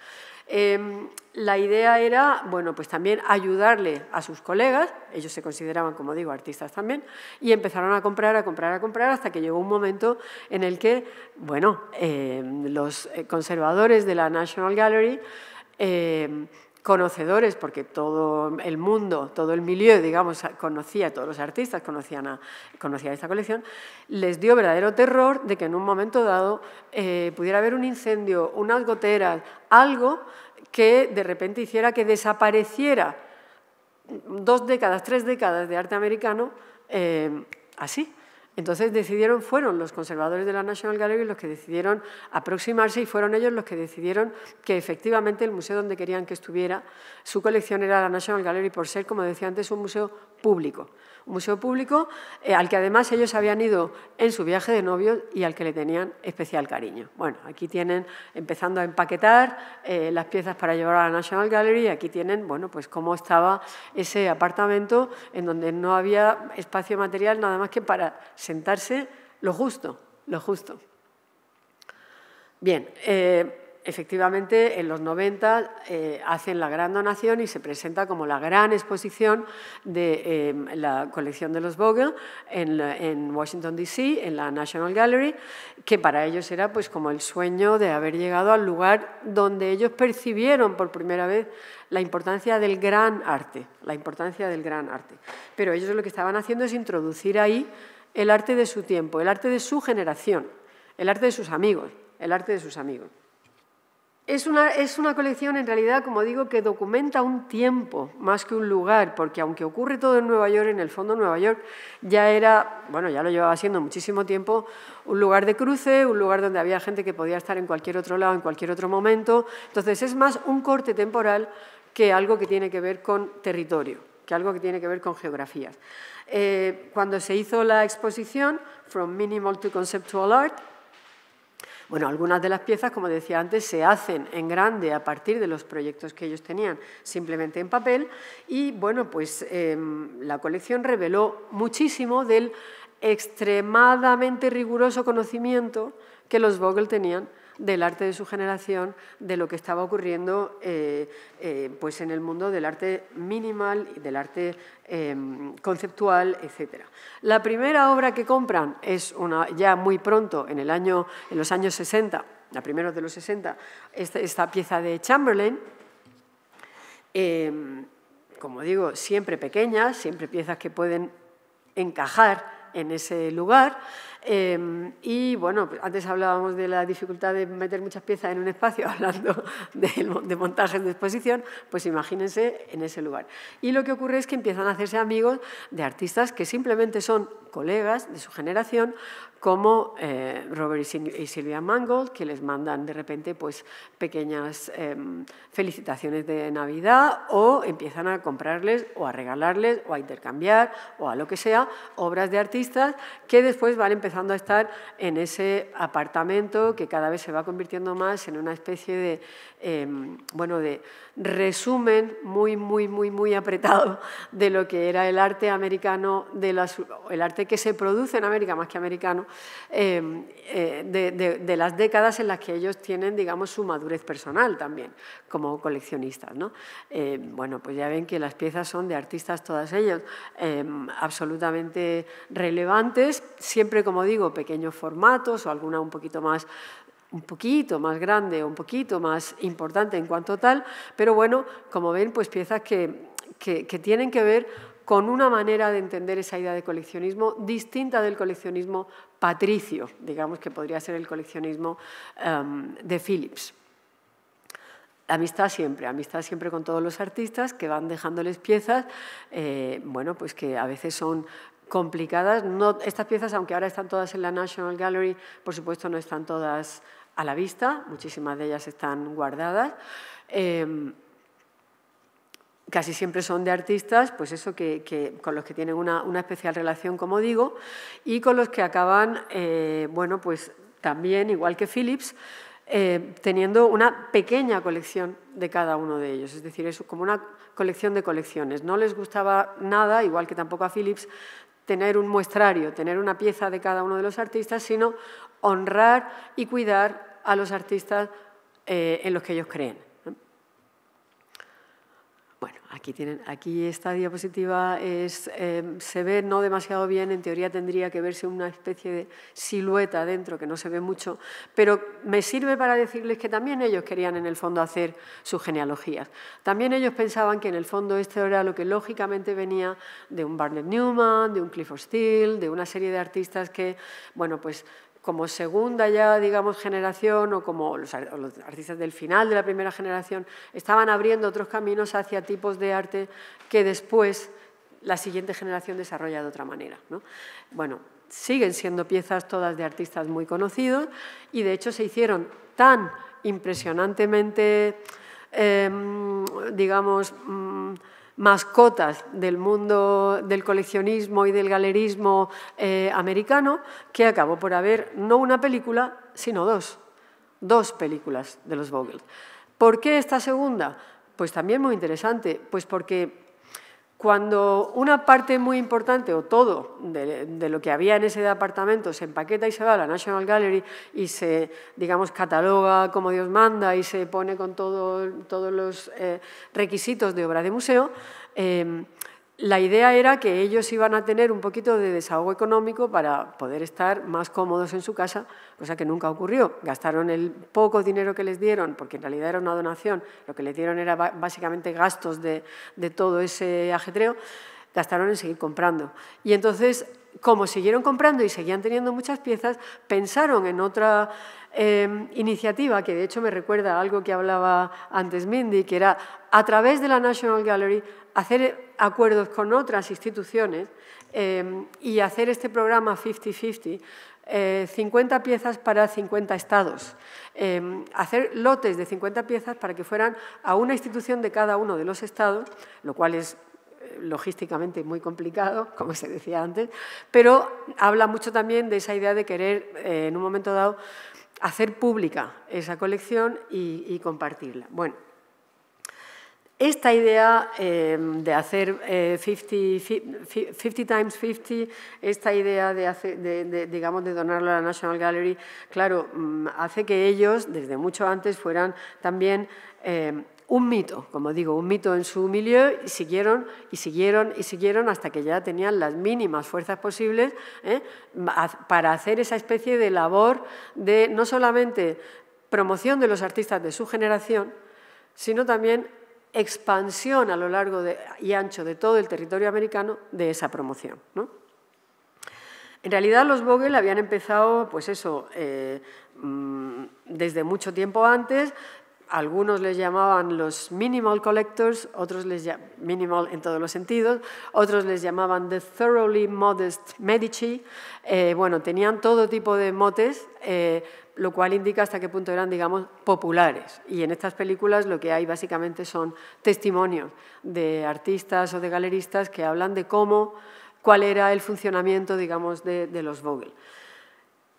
Em, la idea era, bueno, pues también ayudarle a sus colegas, ellos se consideraban, como digo, artistas también, y empezaron a comprar, a comprar, a comprar, hasta que llegó un momento en el que, bueno, em, los eh, conservadores de la National Gallery em, conocedores, porque todo el mundo, todo el milieu, digamos, conocía, todos los artistas conocían a, conocía esta colección, les dio verdadero terror de que en un momento dado eh, pudiera haber un incendio, unas goteras, algo que de repente hiciera que desapareciera dos décadas, tres décadas de arte americano eh, así. Entonces decidieron, fueron los conservadores de la National Gallery los que decidieron aproximarse y fueron ellos los que decidieron que efectivamente el museo donde querían que estuviera, su colección era la National Gallery por ser, como decía antes, un museo público. Un museo público eh, al que además ellos habían ido en su viaje de novio y al que le tenían especial cariño. Bueno, aquí tienen, empezando a empaquetar eh, las piezas para llevar a la National Gallery, aquí tienen, bueno, pues cómo estaba ese apartamento en donde no había espacio material nada más que para sentarse lo justo, lo justo. Bien, eh, efectivamente en los 90 eh, hacen la gran donación y se presenta como la gran exposición de eh, la colección de los Vogel en, en Washington DC, en la National Gallery, que para ellos era pues como el sueño de haber llegado al lugar donde ellos percibieron por primera vez la importancia del gran arte, la importancia del gran arte. Pero ellos lo que estaban haciendo es introducir ahí el arte de su tiempo, el arte de su generación, el arte de sus amigos, el arte de sus amigos. Es una, colección, en realidad, como digo, que documenta un tiempo más que un lugar, porque aunque ocurre todo en Nueva York, en el fondo Nueva York ya era, bueno, ya lo llevaba siendo muchísimo tiempo, un lugar de cruce, un lugar donde había gente que podía estar en cualquier otro lado, en cualquier otro momento. Entonces es más un corte temporal que algo que tiene que ver con territorio, que algo que tiene que ver con geografías. Eh, cuando se hizo la exposición, From Minimal to Conceptual Art, bueno, algunas de las piezas, como decía antes, se hacen en grande a partir de los proyectos que ellos tenían simplemente en papel y, bueno, pues em, la colección reveló muchísimo del extremadamente riguroso conocimiento que los Vogel tenían del arte de su generación, de lo que estaba ocurriendo eh, eh, pues en el mundo del arte minimal y del arte em, conceptual, etc. La primera obra que compran es una, ya muy pronto, en, el año, en los años 60, la primera de los 60, esta, esta pieza de Chamberlain em, como digo, siempre pequeñas, siempre piezas que pueden encajar en ese lugar. Em, y bueno, antes hablábamos de la dificultad de meter muchas piezas en un espacio, (laughs) hablando de, de en de exposición, pues imagínense en ese lugar. Y lo que ocurre es que empiezan a hacerse amigos de artistas que simplemente son colegas de su generación como eh, Robert y Silvia Mangold, que les mandan de repente pues, pequeñas em, felicitaciones de Navidad o empiezan a comprarles o a regalarles o a intercambiar o a lo que sea obras de artistas que después van empezando a estar en ese apartamento que cada vez se va convirtiendo más en una especie de Em, bueno, de resumen muy, muy, muy, muy apretado de lo que era el arte americano, de las, el arte que se produce en América, más que americano, em, eh, de, las décadas en las que ellos tienen, digamos, su madurez personal también, como coleccionistas. ¿no? Em, bueno, pues ya ven que las piezas son de artistas todas ellas, absolutamente relevantes, siempre, como digo, pequeños formatos o alguna un poquito más un poquito más grande, un poquito más importante en cuanto tal, pero bueno, como ven, pues piezas que, tienen que ver con una manera de entender esa idea de coleccionismo distinta del coleccionismo patricio, digamos que podría ser el coleccionismo em, de Phillips. Amistad siempre, amistad siempre con todos los artistas que van dejándoles piezas, eh, bueno, pues que a veces son complicadas. estas piezas, aunque ahora están todas en la National Gallery, por supuesto no están todas a la vista, muchísimas de ellas están guardadas. Em, casi siempre son de artistas, pues eso, que, con los que tienen una, especial relación, como digo, y con los que acaban, eh, bueno, pues también, igual que Philips, eh, teniendo una pequeña colección de cada uno de ellos. Es decir, es como una colección de colecciones. No les gustaba nada, igual que tampoco a Philips, tener un muestrario, tener una pieza de cada uno de los artistas, sino honrar y cuidar a los artistas eh, en los que ellos creen. Bueno, aquí, tienen, aquí esta diapositiva es, em, se ve no demasiado bien, en teoría tendría que verse una especie de silueta dentro que no se ve mucho, pero me sirve para decirles que también ellos querían en el fondo hacer sus genealogías. También ellos pensaban que en el fondo esto era lo que lógicamente venía de un Barnett Newman, de un Clifford Steele, de una serie de artistas que, bueno, pues como segunda ya, digamos, generación o como los, artistas del final de la primera generación estaban abriendo otros caminos hacia tipos de arte que después la siguiente generación desarrolla de otra manera. Bueno, siguen siendo piezas todas de artistas muy conocidos y de hecho se hicieron tan impresionantemente, em, digamos, mm, mascotas del mundo del coleccionismo y del galerismo eh, americano, que acabó por haber no una película, sino dos, dos películas de los Vogels. ¿Por qué esta segunda? Pues también muy interesante, pues porque cuando una parte muy importante o todo de, lo que había en ese departamento se empaqueta y se va a la National Gallery y se, digamos, cataloga como Dios manda y se pone con todos los eh, requisitos de obra de museo, eh, la idea era que ellos iban a tener un poquito de desahogo económico para poder estar más cómodos en su casa, cosa que nunca ocurrió. Gastaron el poco dinero que les dieron, porque en realidad era una donación, lo que les dieron era básicamente gastos de, todo ese ajetreo, gastaron en seguir comprando. Y entonces, como siguieron comprando y seguían teniendo muchas piezas, pensaron en otra em, iniciativa, que de hecho me recuerda algo que hablaba antes Mindy, que era a través de la National Gallery hacer acuerdos con otras instituciones eh, y hacer este programa 50-50, 50 eh, piezas para 50 estados, eh, hacer lotes de 50 piezas para que fueran a una institución de cada uno de los estados, lo cual es logísticamente muy complicado, (laughs) como se decía antes, pero habla mucho también de esa idea de querer, en un momento dado, hacer pública esa colección y, y compartirla. Bueno, esta idea de hacer 50, times 50, esta idea de, digamos, de donarlo a la National Gallery, claro, mm, hace que ellos, desde mucho antes, fueran también em, un mito, como digo, un mito en su milieu, y siguieron y siguieron y siguieron hasta que ya tenían las mínimas fuerzas posibles eh, para hacer esa especie de labor de no solamente promoción de los artistas de su generación, sino también expansión a lo largo y ancho de todo el territorio americano de esa promoción. En realidad los Vogel habían empezado, pues eso, eh, mm, desde mucho tiempo antes. Algunos les llamaban los minimal collectors, otros les llamaban minimal en todos los sentidos, otros les llamaban the thoroughly modest Medici. Eh, bueno, tenían todo tipo de motes. Eh, lo cual indica hasta qué punto eran, digamos, populares. Y en estas películas lo que hay básicamente son testimonios de artistas o de galeristas que hablan de cómo, cuál era el funcionamiento, digamos, de, los Vogel.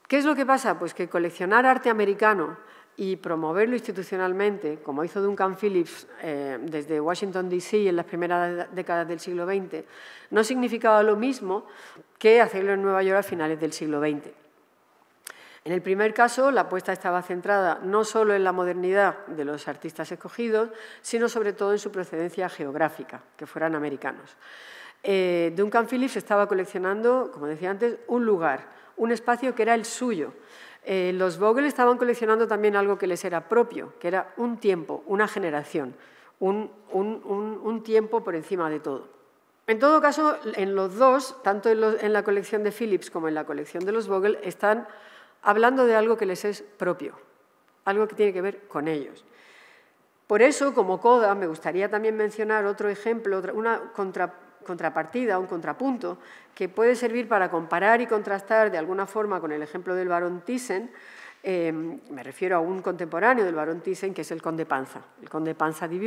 ¿Qué es lo que pasa? Pues que coleccionar arte americano y promoverlo institucionalmente, como hizo Duncan Phillips eh, desde Washington, D.C. en las primeras décadas del siglo XX, no significaba lo mismo que hacerlo en Nueva York a finales del siglo XX. En el primer caso, la apuesta estaba centrada no solo en la modernidad de los artistas escogidos, sino sobre todo en su procedencia geográfica, que fueran americanos. Eh, Duncan Phillips estaba coleccionando, como decía antes, un lugar, un espacio que era el suyo. Eh, los Vogel estaban coleccionando también algo que les era propio, que era un tiempo, una generación, un, tiempo por encima de todo. En todo caso, en los dos, tanto en, en la colección de Phillips como en la colección de los Vogel, están hablando de algo que les es propio, algo que tiene que ver con ellos. Por eso, como coda, me gustaría también mencionar otro ejemplo, una contrapartida, un contrapunto, que puede servir para comparar y contrastar de alguna forma con el ejemplo del barón Thyssen, eh, me refiero a un contemporáneo del barón Thyssen, que es el conde Panza, el conde Panza di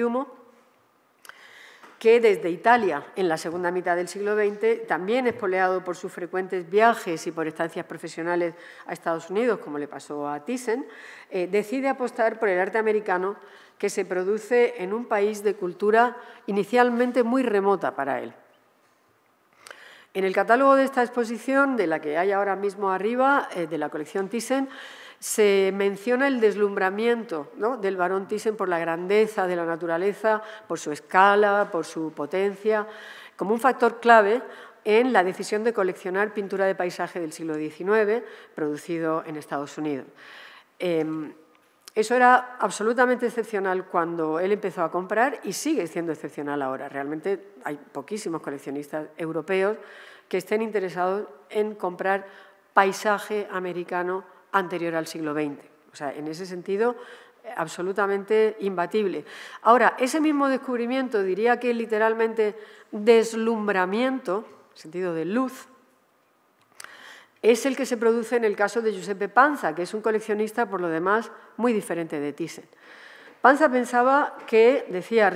que desde Italia, en la segunda mitad del siglo XX, también espoleado por sus frecuentes viajes y por estancias profesionales a Estados Unidos, como le pasó a Thyssen, eh, decide apostar por el arte americano que se produce en un país de cultura inicialmente muy remota para él. En el catálogo de esta exposición, de la que hay ahora mismo arriba, eh, de la colección Thyssen, se menciona el deslumbramiento del barón Thyssen por la grandeza de la naturaleza, por su escala, por su potencia, como un factor clave en la decisión de coleccionar pintura de paisaje del siglo XIX producido en Estados Unidos. Em, eso era absolutamente excepcional cuando él empezó a comprar y sigue siendo excepcional ahora. Realmente hay poquísimos coleccionistas europeos que estén interesados en comprar paisaje americano anterior al siglo XX. O sea, en ese sentido, eh, absolutamente imbatible. Ahora, ese mismo descubrimiento, diría que literalmente deslumbramiento, sentido de luz, es el que se produce en el caso de Giuseppe Panza, que es un coleccionista, por lo demás, muy diferente de Thyssen. Panza pensaba que, decía,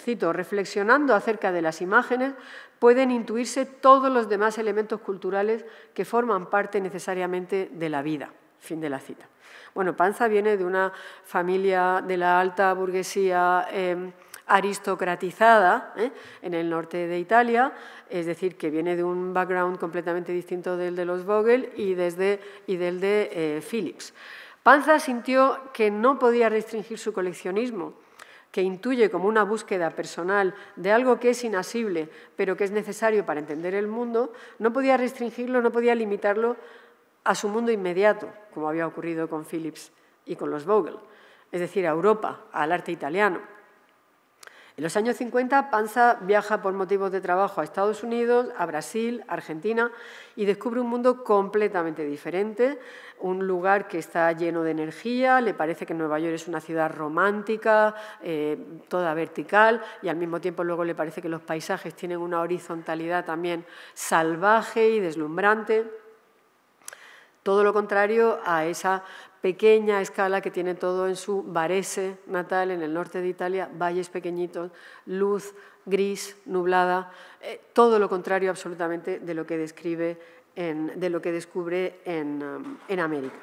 cito, reflexionando acerca de las imágenes, pueden intuirse todos los demás elementos culturales que forman parte necesariamente de la vida. Fin de la cita. Bueno, Panza viene de una familia de la alta burguesía em, aristocratizada ¿eh? en el norte de Italia, es decir, que viene de un background completamente distinto del de los Vogel y, desde, y del de eh, Phillips. Panza sintió que no podía restringir su coleccionismo, que intuye como una búsqueda personal de algo que es inasible, pero que es necesario para entender el mundo, no podía restringirlo, no podía limitarlo a su mundo inmediato, como había ocurrido con Phillips y con los Vogel, es decir, a Europa, al arte italiano. En los años 50, Panza viaja por motivos de trabajo a Estados Unidos, a Brasil, a Argentina y descubre un mundo completamente diferente, un lugar que está lleno de energía, le parece que Nueva York es una ciudad romántica, eh, toda vertical y al mismo tiempo luego le parece que los paisajes tienen una horizontalidad también salvaje y deslumbrante. Todo lo contrario a esa pequeña escala que tiene todo en su Varese natal, en el norte de Italia, valles pequeñitos, luz gris, nublada, eh, todo lo contrario absolutamente de lo que, describe de lo que descubre um, en, América.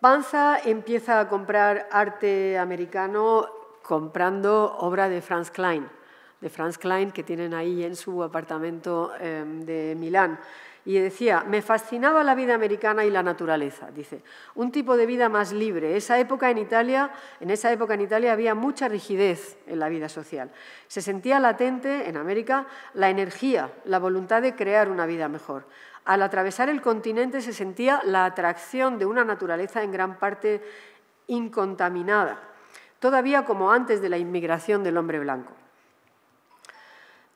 Panza empieza a comprar arte americano comprando obra de Franz Klein, de Franz Klein que tienen ahí en su apartamento em, de Milán y decía, me fascinaba la vida americana y la naturaleza, dice, un tipo de vida más libre. Esa época en Italia, en esa época en Italia había mucha rigidez en la vida social. Se sentía latente en América la energía, la voluntad de crear una vida mejor. Al atravesar el continente se sentía la atracción de una naturaleza en gran parte incontaminada, todavía como antes de la inmigración del hombre blanco.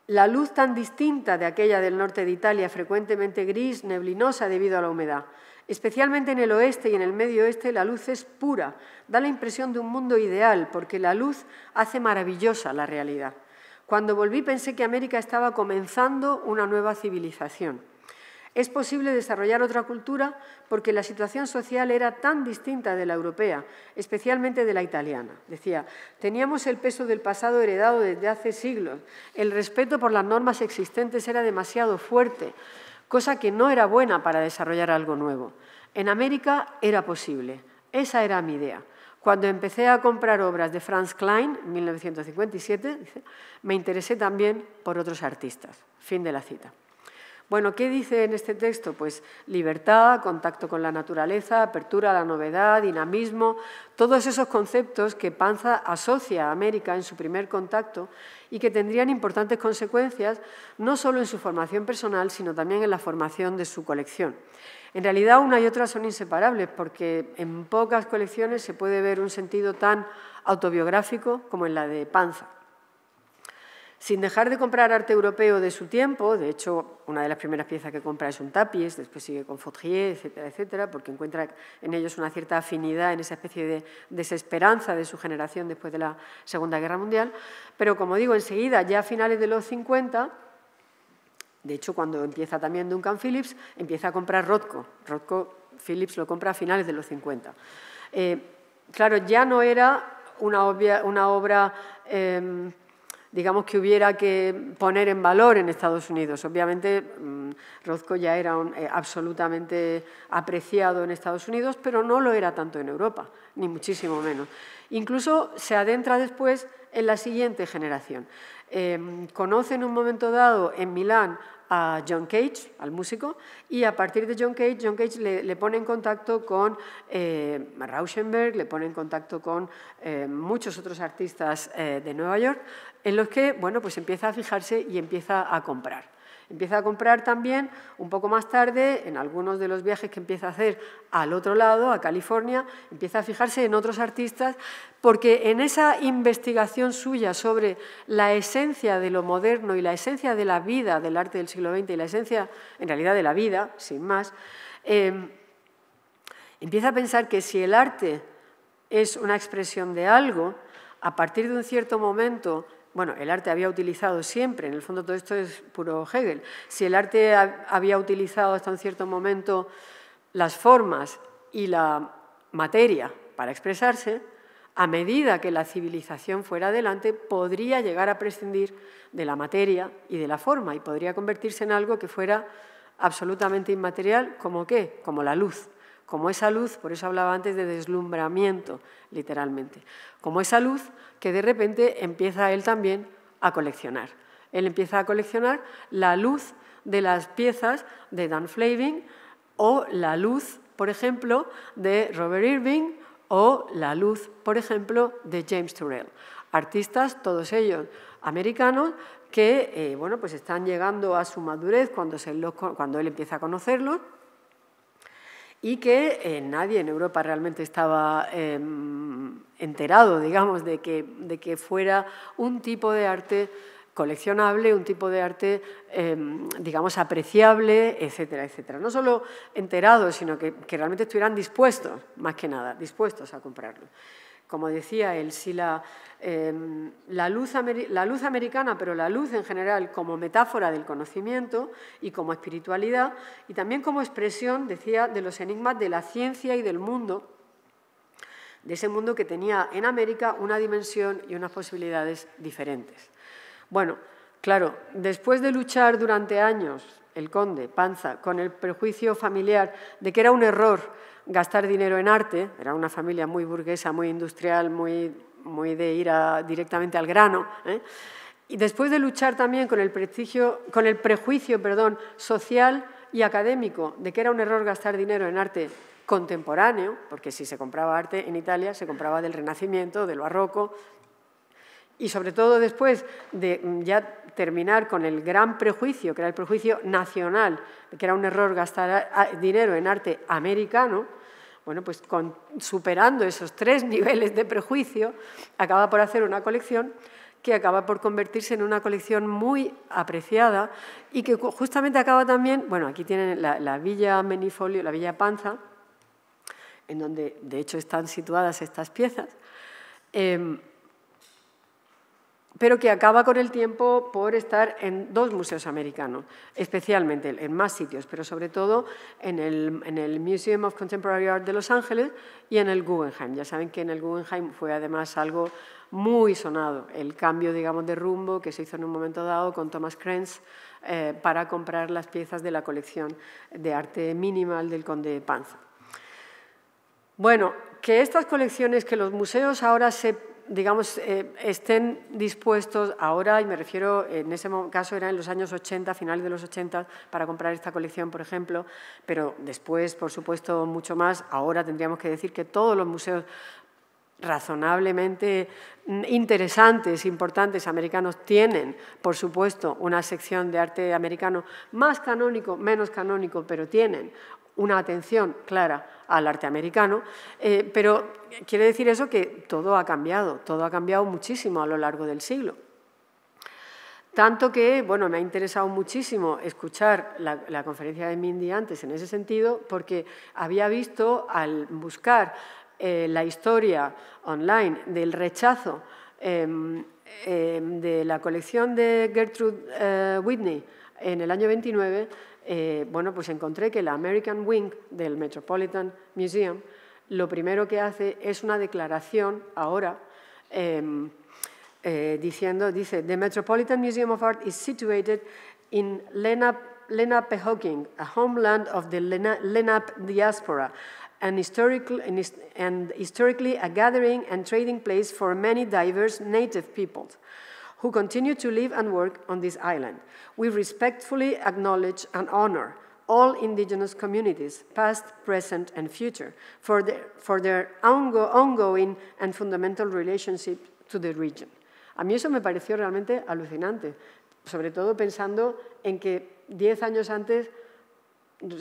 La luz tan distinta de aquella del norte de Italia, frecuentemente gris, neblinosa debido a la humedad. Especialmente en el oeste y en el medio oeste la luz es pura, da la impresión de un mundo ideal, porque la luz hace maravillosa la realidad. Cuando volví pensé que América estaba comenzando una nueva civilización. Es posible desarrollar otra cultura porque la situación social era tan distinta de la europea, especialmente de la italiana. Decía, teníamos el peso del pasado heredado desde hace siglos, el respeto por las normas existentes era demasiado fuerte, cosa que no era buena para desarrollar algo nuevo. En América era posible, esa era mi idea. Cuando empecé a comprar obras de Franz Klein, en 1957, me interesé también por otros artistas. Fin de la cita. Bueno, ¿qué dice en este texto? Pues libertad, contacto con la naturaleza, apertura a la novedad, dinamismo, todos esos conceptos que Panza asocia a América en su primer contacto y que tendrían importantes consecuencias no solo en su formación personal, sino también en la formación de su colección. En realidad una y otra son inseparables porque en pocas colecciones se puede ver un sentido tan autobiográfico como en la de Panza. Sin dejar de comprar arte europeo de su tiempo, de hecho, una de las primeras piezas que compra es un tapiz, después sigue con Fautrier, etcétera, etcétera, porque encuentra en ellos una cierta afinidad, en esa especie de desesperanza de su generación después de la Segunda Guerra Mundial. Pero, como digo, enseguida, ya a finales de los 50, de hecho, cuando empieza también Duncan Phillips, empieza a comprar Rothko. Rothko Phillips lo compra a finales de los 50. Eh, claro, ya no era una, obra... Em, digamos que hubiera que poner en valor en Estados Unidos. Obviamente, mm, Rozco ya era eh, absolutamente apreciado en Estados Unidos, pero no lo era tanto en Europa, ni muchísimo menos. Incluso se adentra después en la siguiente generación. Em, conoce en un momento dado en Milán a John Cage, al músico, y a partir de John Cage, John Cage le, pone en contacto con eh, Rauschenberg, le pone en contacto con eh, muchos otros artistas eh, de Nueva York, en los que bueno, pues empieza a fijarse y empieza a comprar. Empieza a comprar también un poco más tarde, en algunos de los viajes que empieza a hacer al otro lado, a California, empieza a fijarse en otros artistas, porque en esa investigación suya sobre la esencia de lo moderno y la esencia de la vida del arte del siglo XX y la esencia, en realidad, de la vida, sin más, em, empieza a pensar que si el arte es una expresión de algo, a partir de un cierto momento bueno, el arte había utilizado siempre, en el fondo todo esto es puro Hegel, si el arte había utilizado hasta un cierto momento las formas y la materia para expresarse, a medida que la civilización fuera adelante, podría llegar a prescindir de la materia y de la forma y podría convertirse en algo que fuera absolutamente inmaterial, como qué, como la luz como esa luz, por eso hablaba antes de deslumbramiento, literalmente, como esa luz que de repente empieza él también a coleccionar. Él empieza a coleccionar la luz de las piezas de Dan Flavin o la luz, por ejemplo, de Robert Irving o la luz, por ejemplo, de James Turrell. Artistas, todos ellos americanos, que eh, bueno, pues están llegando a su madurez cuando él empieza a conocerlos y que eh, nadie en Europa realmente estaba em, enterado, digamos, de que, fuera un tipo de arte coleccionable, un tipo de arte, em, digamos, apreciable, etcétera, etcétera. No solo enterado, sino que, realmente estuvieran dispuestos, más que nada, dispuestos a comprarlo como decía él, em, la, luz la, luz americana, pero la luz en general como metáfora del conocimiento y como espiritualidad, y también como expresión, decía, de los enigmas de la ciencia y del mundo, de ese mundo que tenía en América una dimensión y unas posibilidades diferentes. Bueno, claro, después de luchar durante años el conde Panza con el prejuicio familiar de que era un error gastar dinero en arte, era una familia muy burguesa, muy industrial, muy, de ir directamente al grano, ¿eh? y después de luchar también con el, con el prejuicio perdón, social y académico de que era un error gastar dinero en arte contemporáneo, porque si se compraba arte en Italia se compraba del Renacimiento, del Barroco, y sobre todo después de mm, ya terminar con el gran prejuicio, que era el prejuicio nacional, que era un error gastar ah, ah, dinero en arte americano, bueno, pues superando esos tres (laughs) niveles de prejuicio, acaba por hacer una colección que acaba por convertirse en una colección muy apreciada y que justamente acaba también, bueno, aquí tienen la, Villa Menifolio, la Villa Panza, en donde de hecho están situadas estas piezas. Em, pero que acaba con el tiempo por estar en dos museos americanos, especialmente en más sitios, pero sobre todo en el, Museum of Contemporary Art de Los Ángeles y en el Guggenheim. Ya saben que en el Guggenheim fue además algo muy sonado, el cambio digamos, de rumbo que se hizo en un momento dado con Thomas Krenz eh, para comprar las piezas de la colección de arte minimal del conde Panza. Bueno, que estas colecciones, que los museos ahora se digamos, eh, estén dispuestos ahora, y me refiero, en ese caso era en los años 80, finales de los 80, para comprar esta colección, por ejemplo, pero después, por supuesto, mucho más. Ahora tendríamos que decir que todos los museos razonablemente mm, interesantes, importantes, americanos, tienen, por supuesto, una sección de arte americano más canónico, menos canónico, pero tienen una atención clara al arte americano, eh, pero quiere decir eso que todo ha cambiado, todo ha cambiado muchísimo a lo largo del siglo. Tanto que, bueno, me ha interesado muchísimo escuchar la, conferencia de Mindy antes en ese sentido, porque había visto al buscar eh, la historia online del rechazo em, em, de la colección de Gertrude eh, Whitney en el año 29, eh, bueno, pues encontré que la American Wing del Metropolitan Museum lo primero que hace es una declaración ahora eh, eh, diciendo, dice, The Metropolitan Museum of Art is situated in Lenape, a homeland of the Lenape diaspora, an historical, and historically a gathering and trading place for many diverse native peoples who continue to live and work on this island. We respectfully acknowledge and honor all indigenous communities, past, present, and future, for their, for their ongo ongoing and fundamental relationship to the region. A mí eso me pareció realmente alucinante, sobre todo pensando en que 10 años antes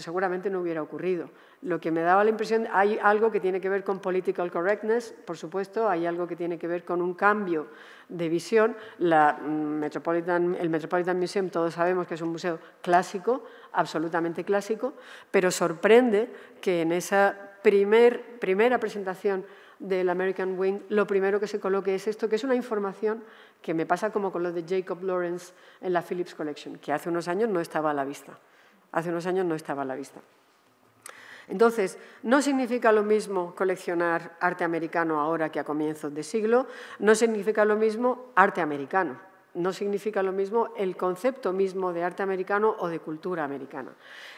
seguramente no hubiera ocurrido. lo que me daba la impresión, hay algo que tiene que ver con political correctness, por supuesto, hay algo que tiene que ver con un cambio de visión. Mm, el Metropolitan Museum todos sabemos que es un museo clásico, absolutamente clásico, pero sorprende que en esa primera presentación del American Wing, lo primero que se coloque es esto, que es una información que me pasa como con lo de Jacob Lawrence en la Phillips Collection, que hace unos años no estaba a la vista. Hace unos años no estaba a la vista. Entonces, no significa lo mismo coleccionar arte americano ahora que a comienzos de siglo, no significa lo mismo arte americano, no significa lo mismo el concepto mismo de arte americano o de cultura americana.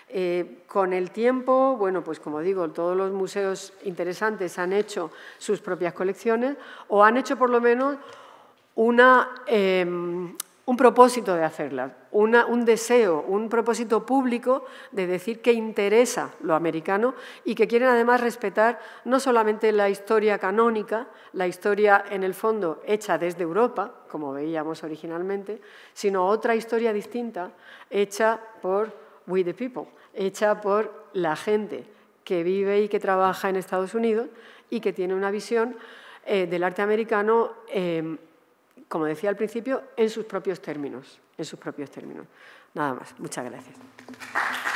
Eh, con el tiempo, bueno, pues como digo, todos los museos interesantes han hecho sus propias colecciones o han hecho por lo menos una... Em, un propósito de hacerla, un deseo, un propósito público de decir que interesa lo americano y que quieren además respetar no solamente la historia canónica, la historia en el fondo hecha desde Europa, como veíamos originalmente, sino otra historia distinta hecha por We the People, hecha por la gente que vive y que trabaja en Estados Unidos y que tiene una visión eh, del arte americano. Em, como decía al principio, en sus propios términos. En sus propios términos. Nada más. Muchas gracias.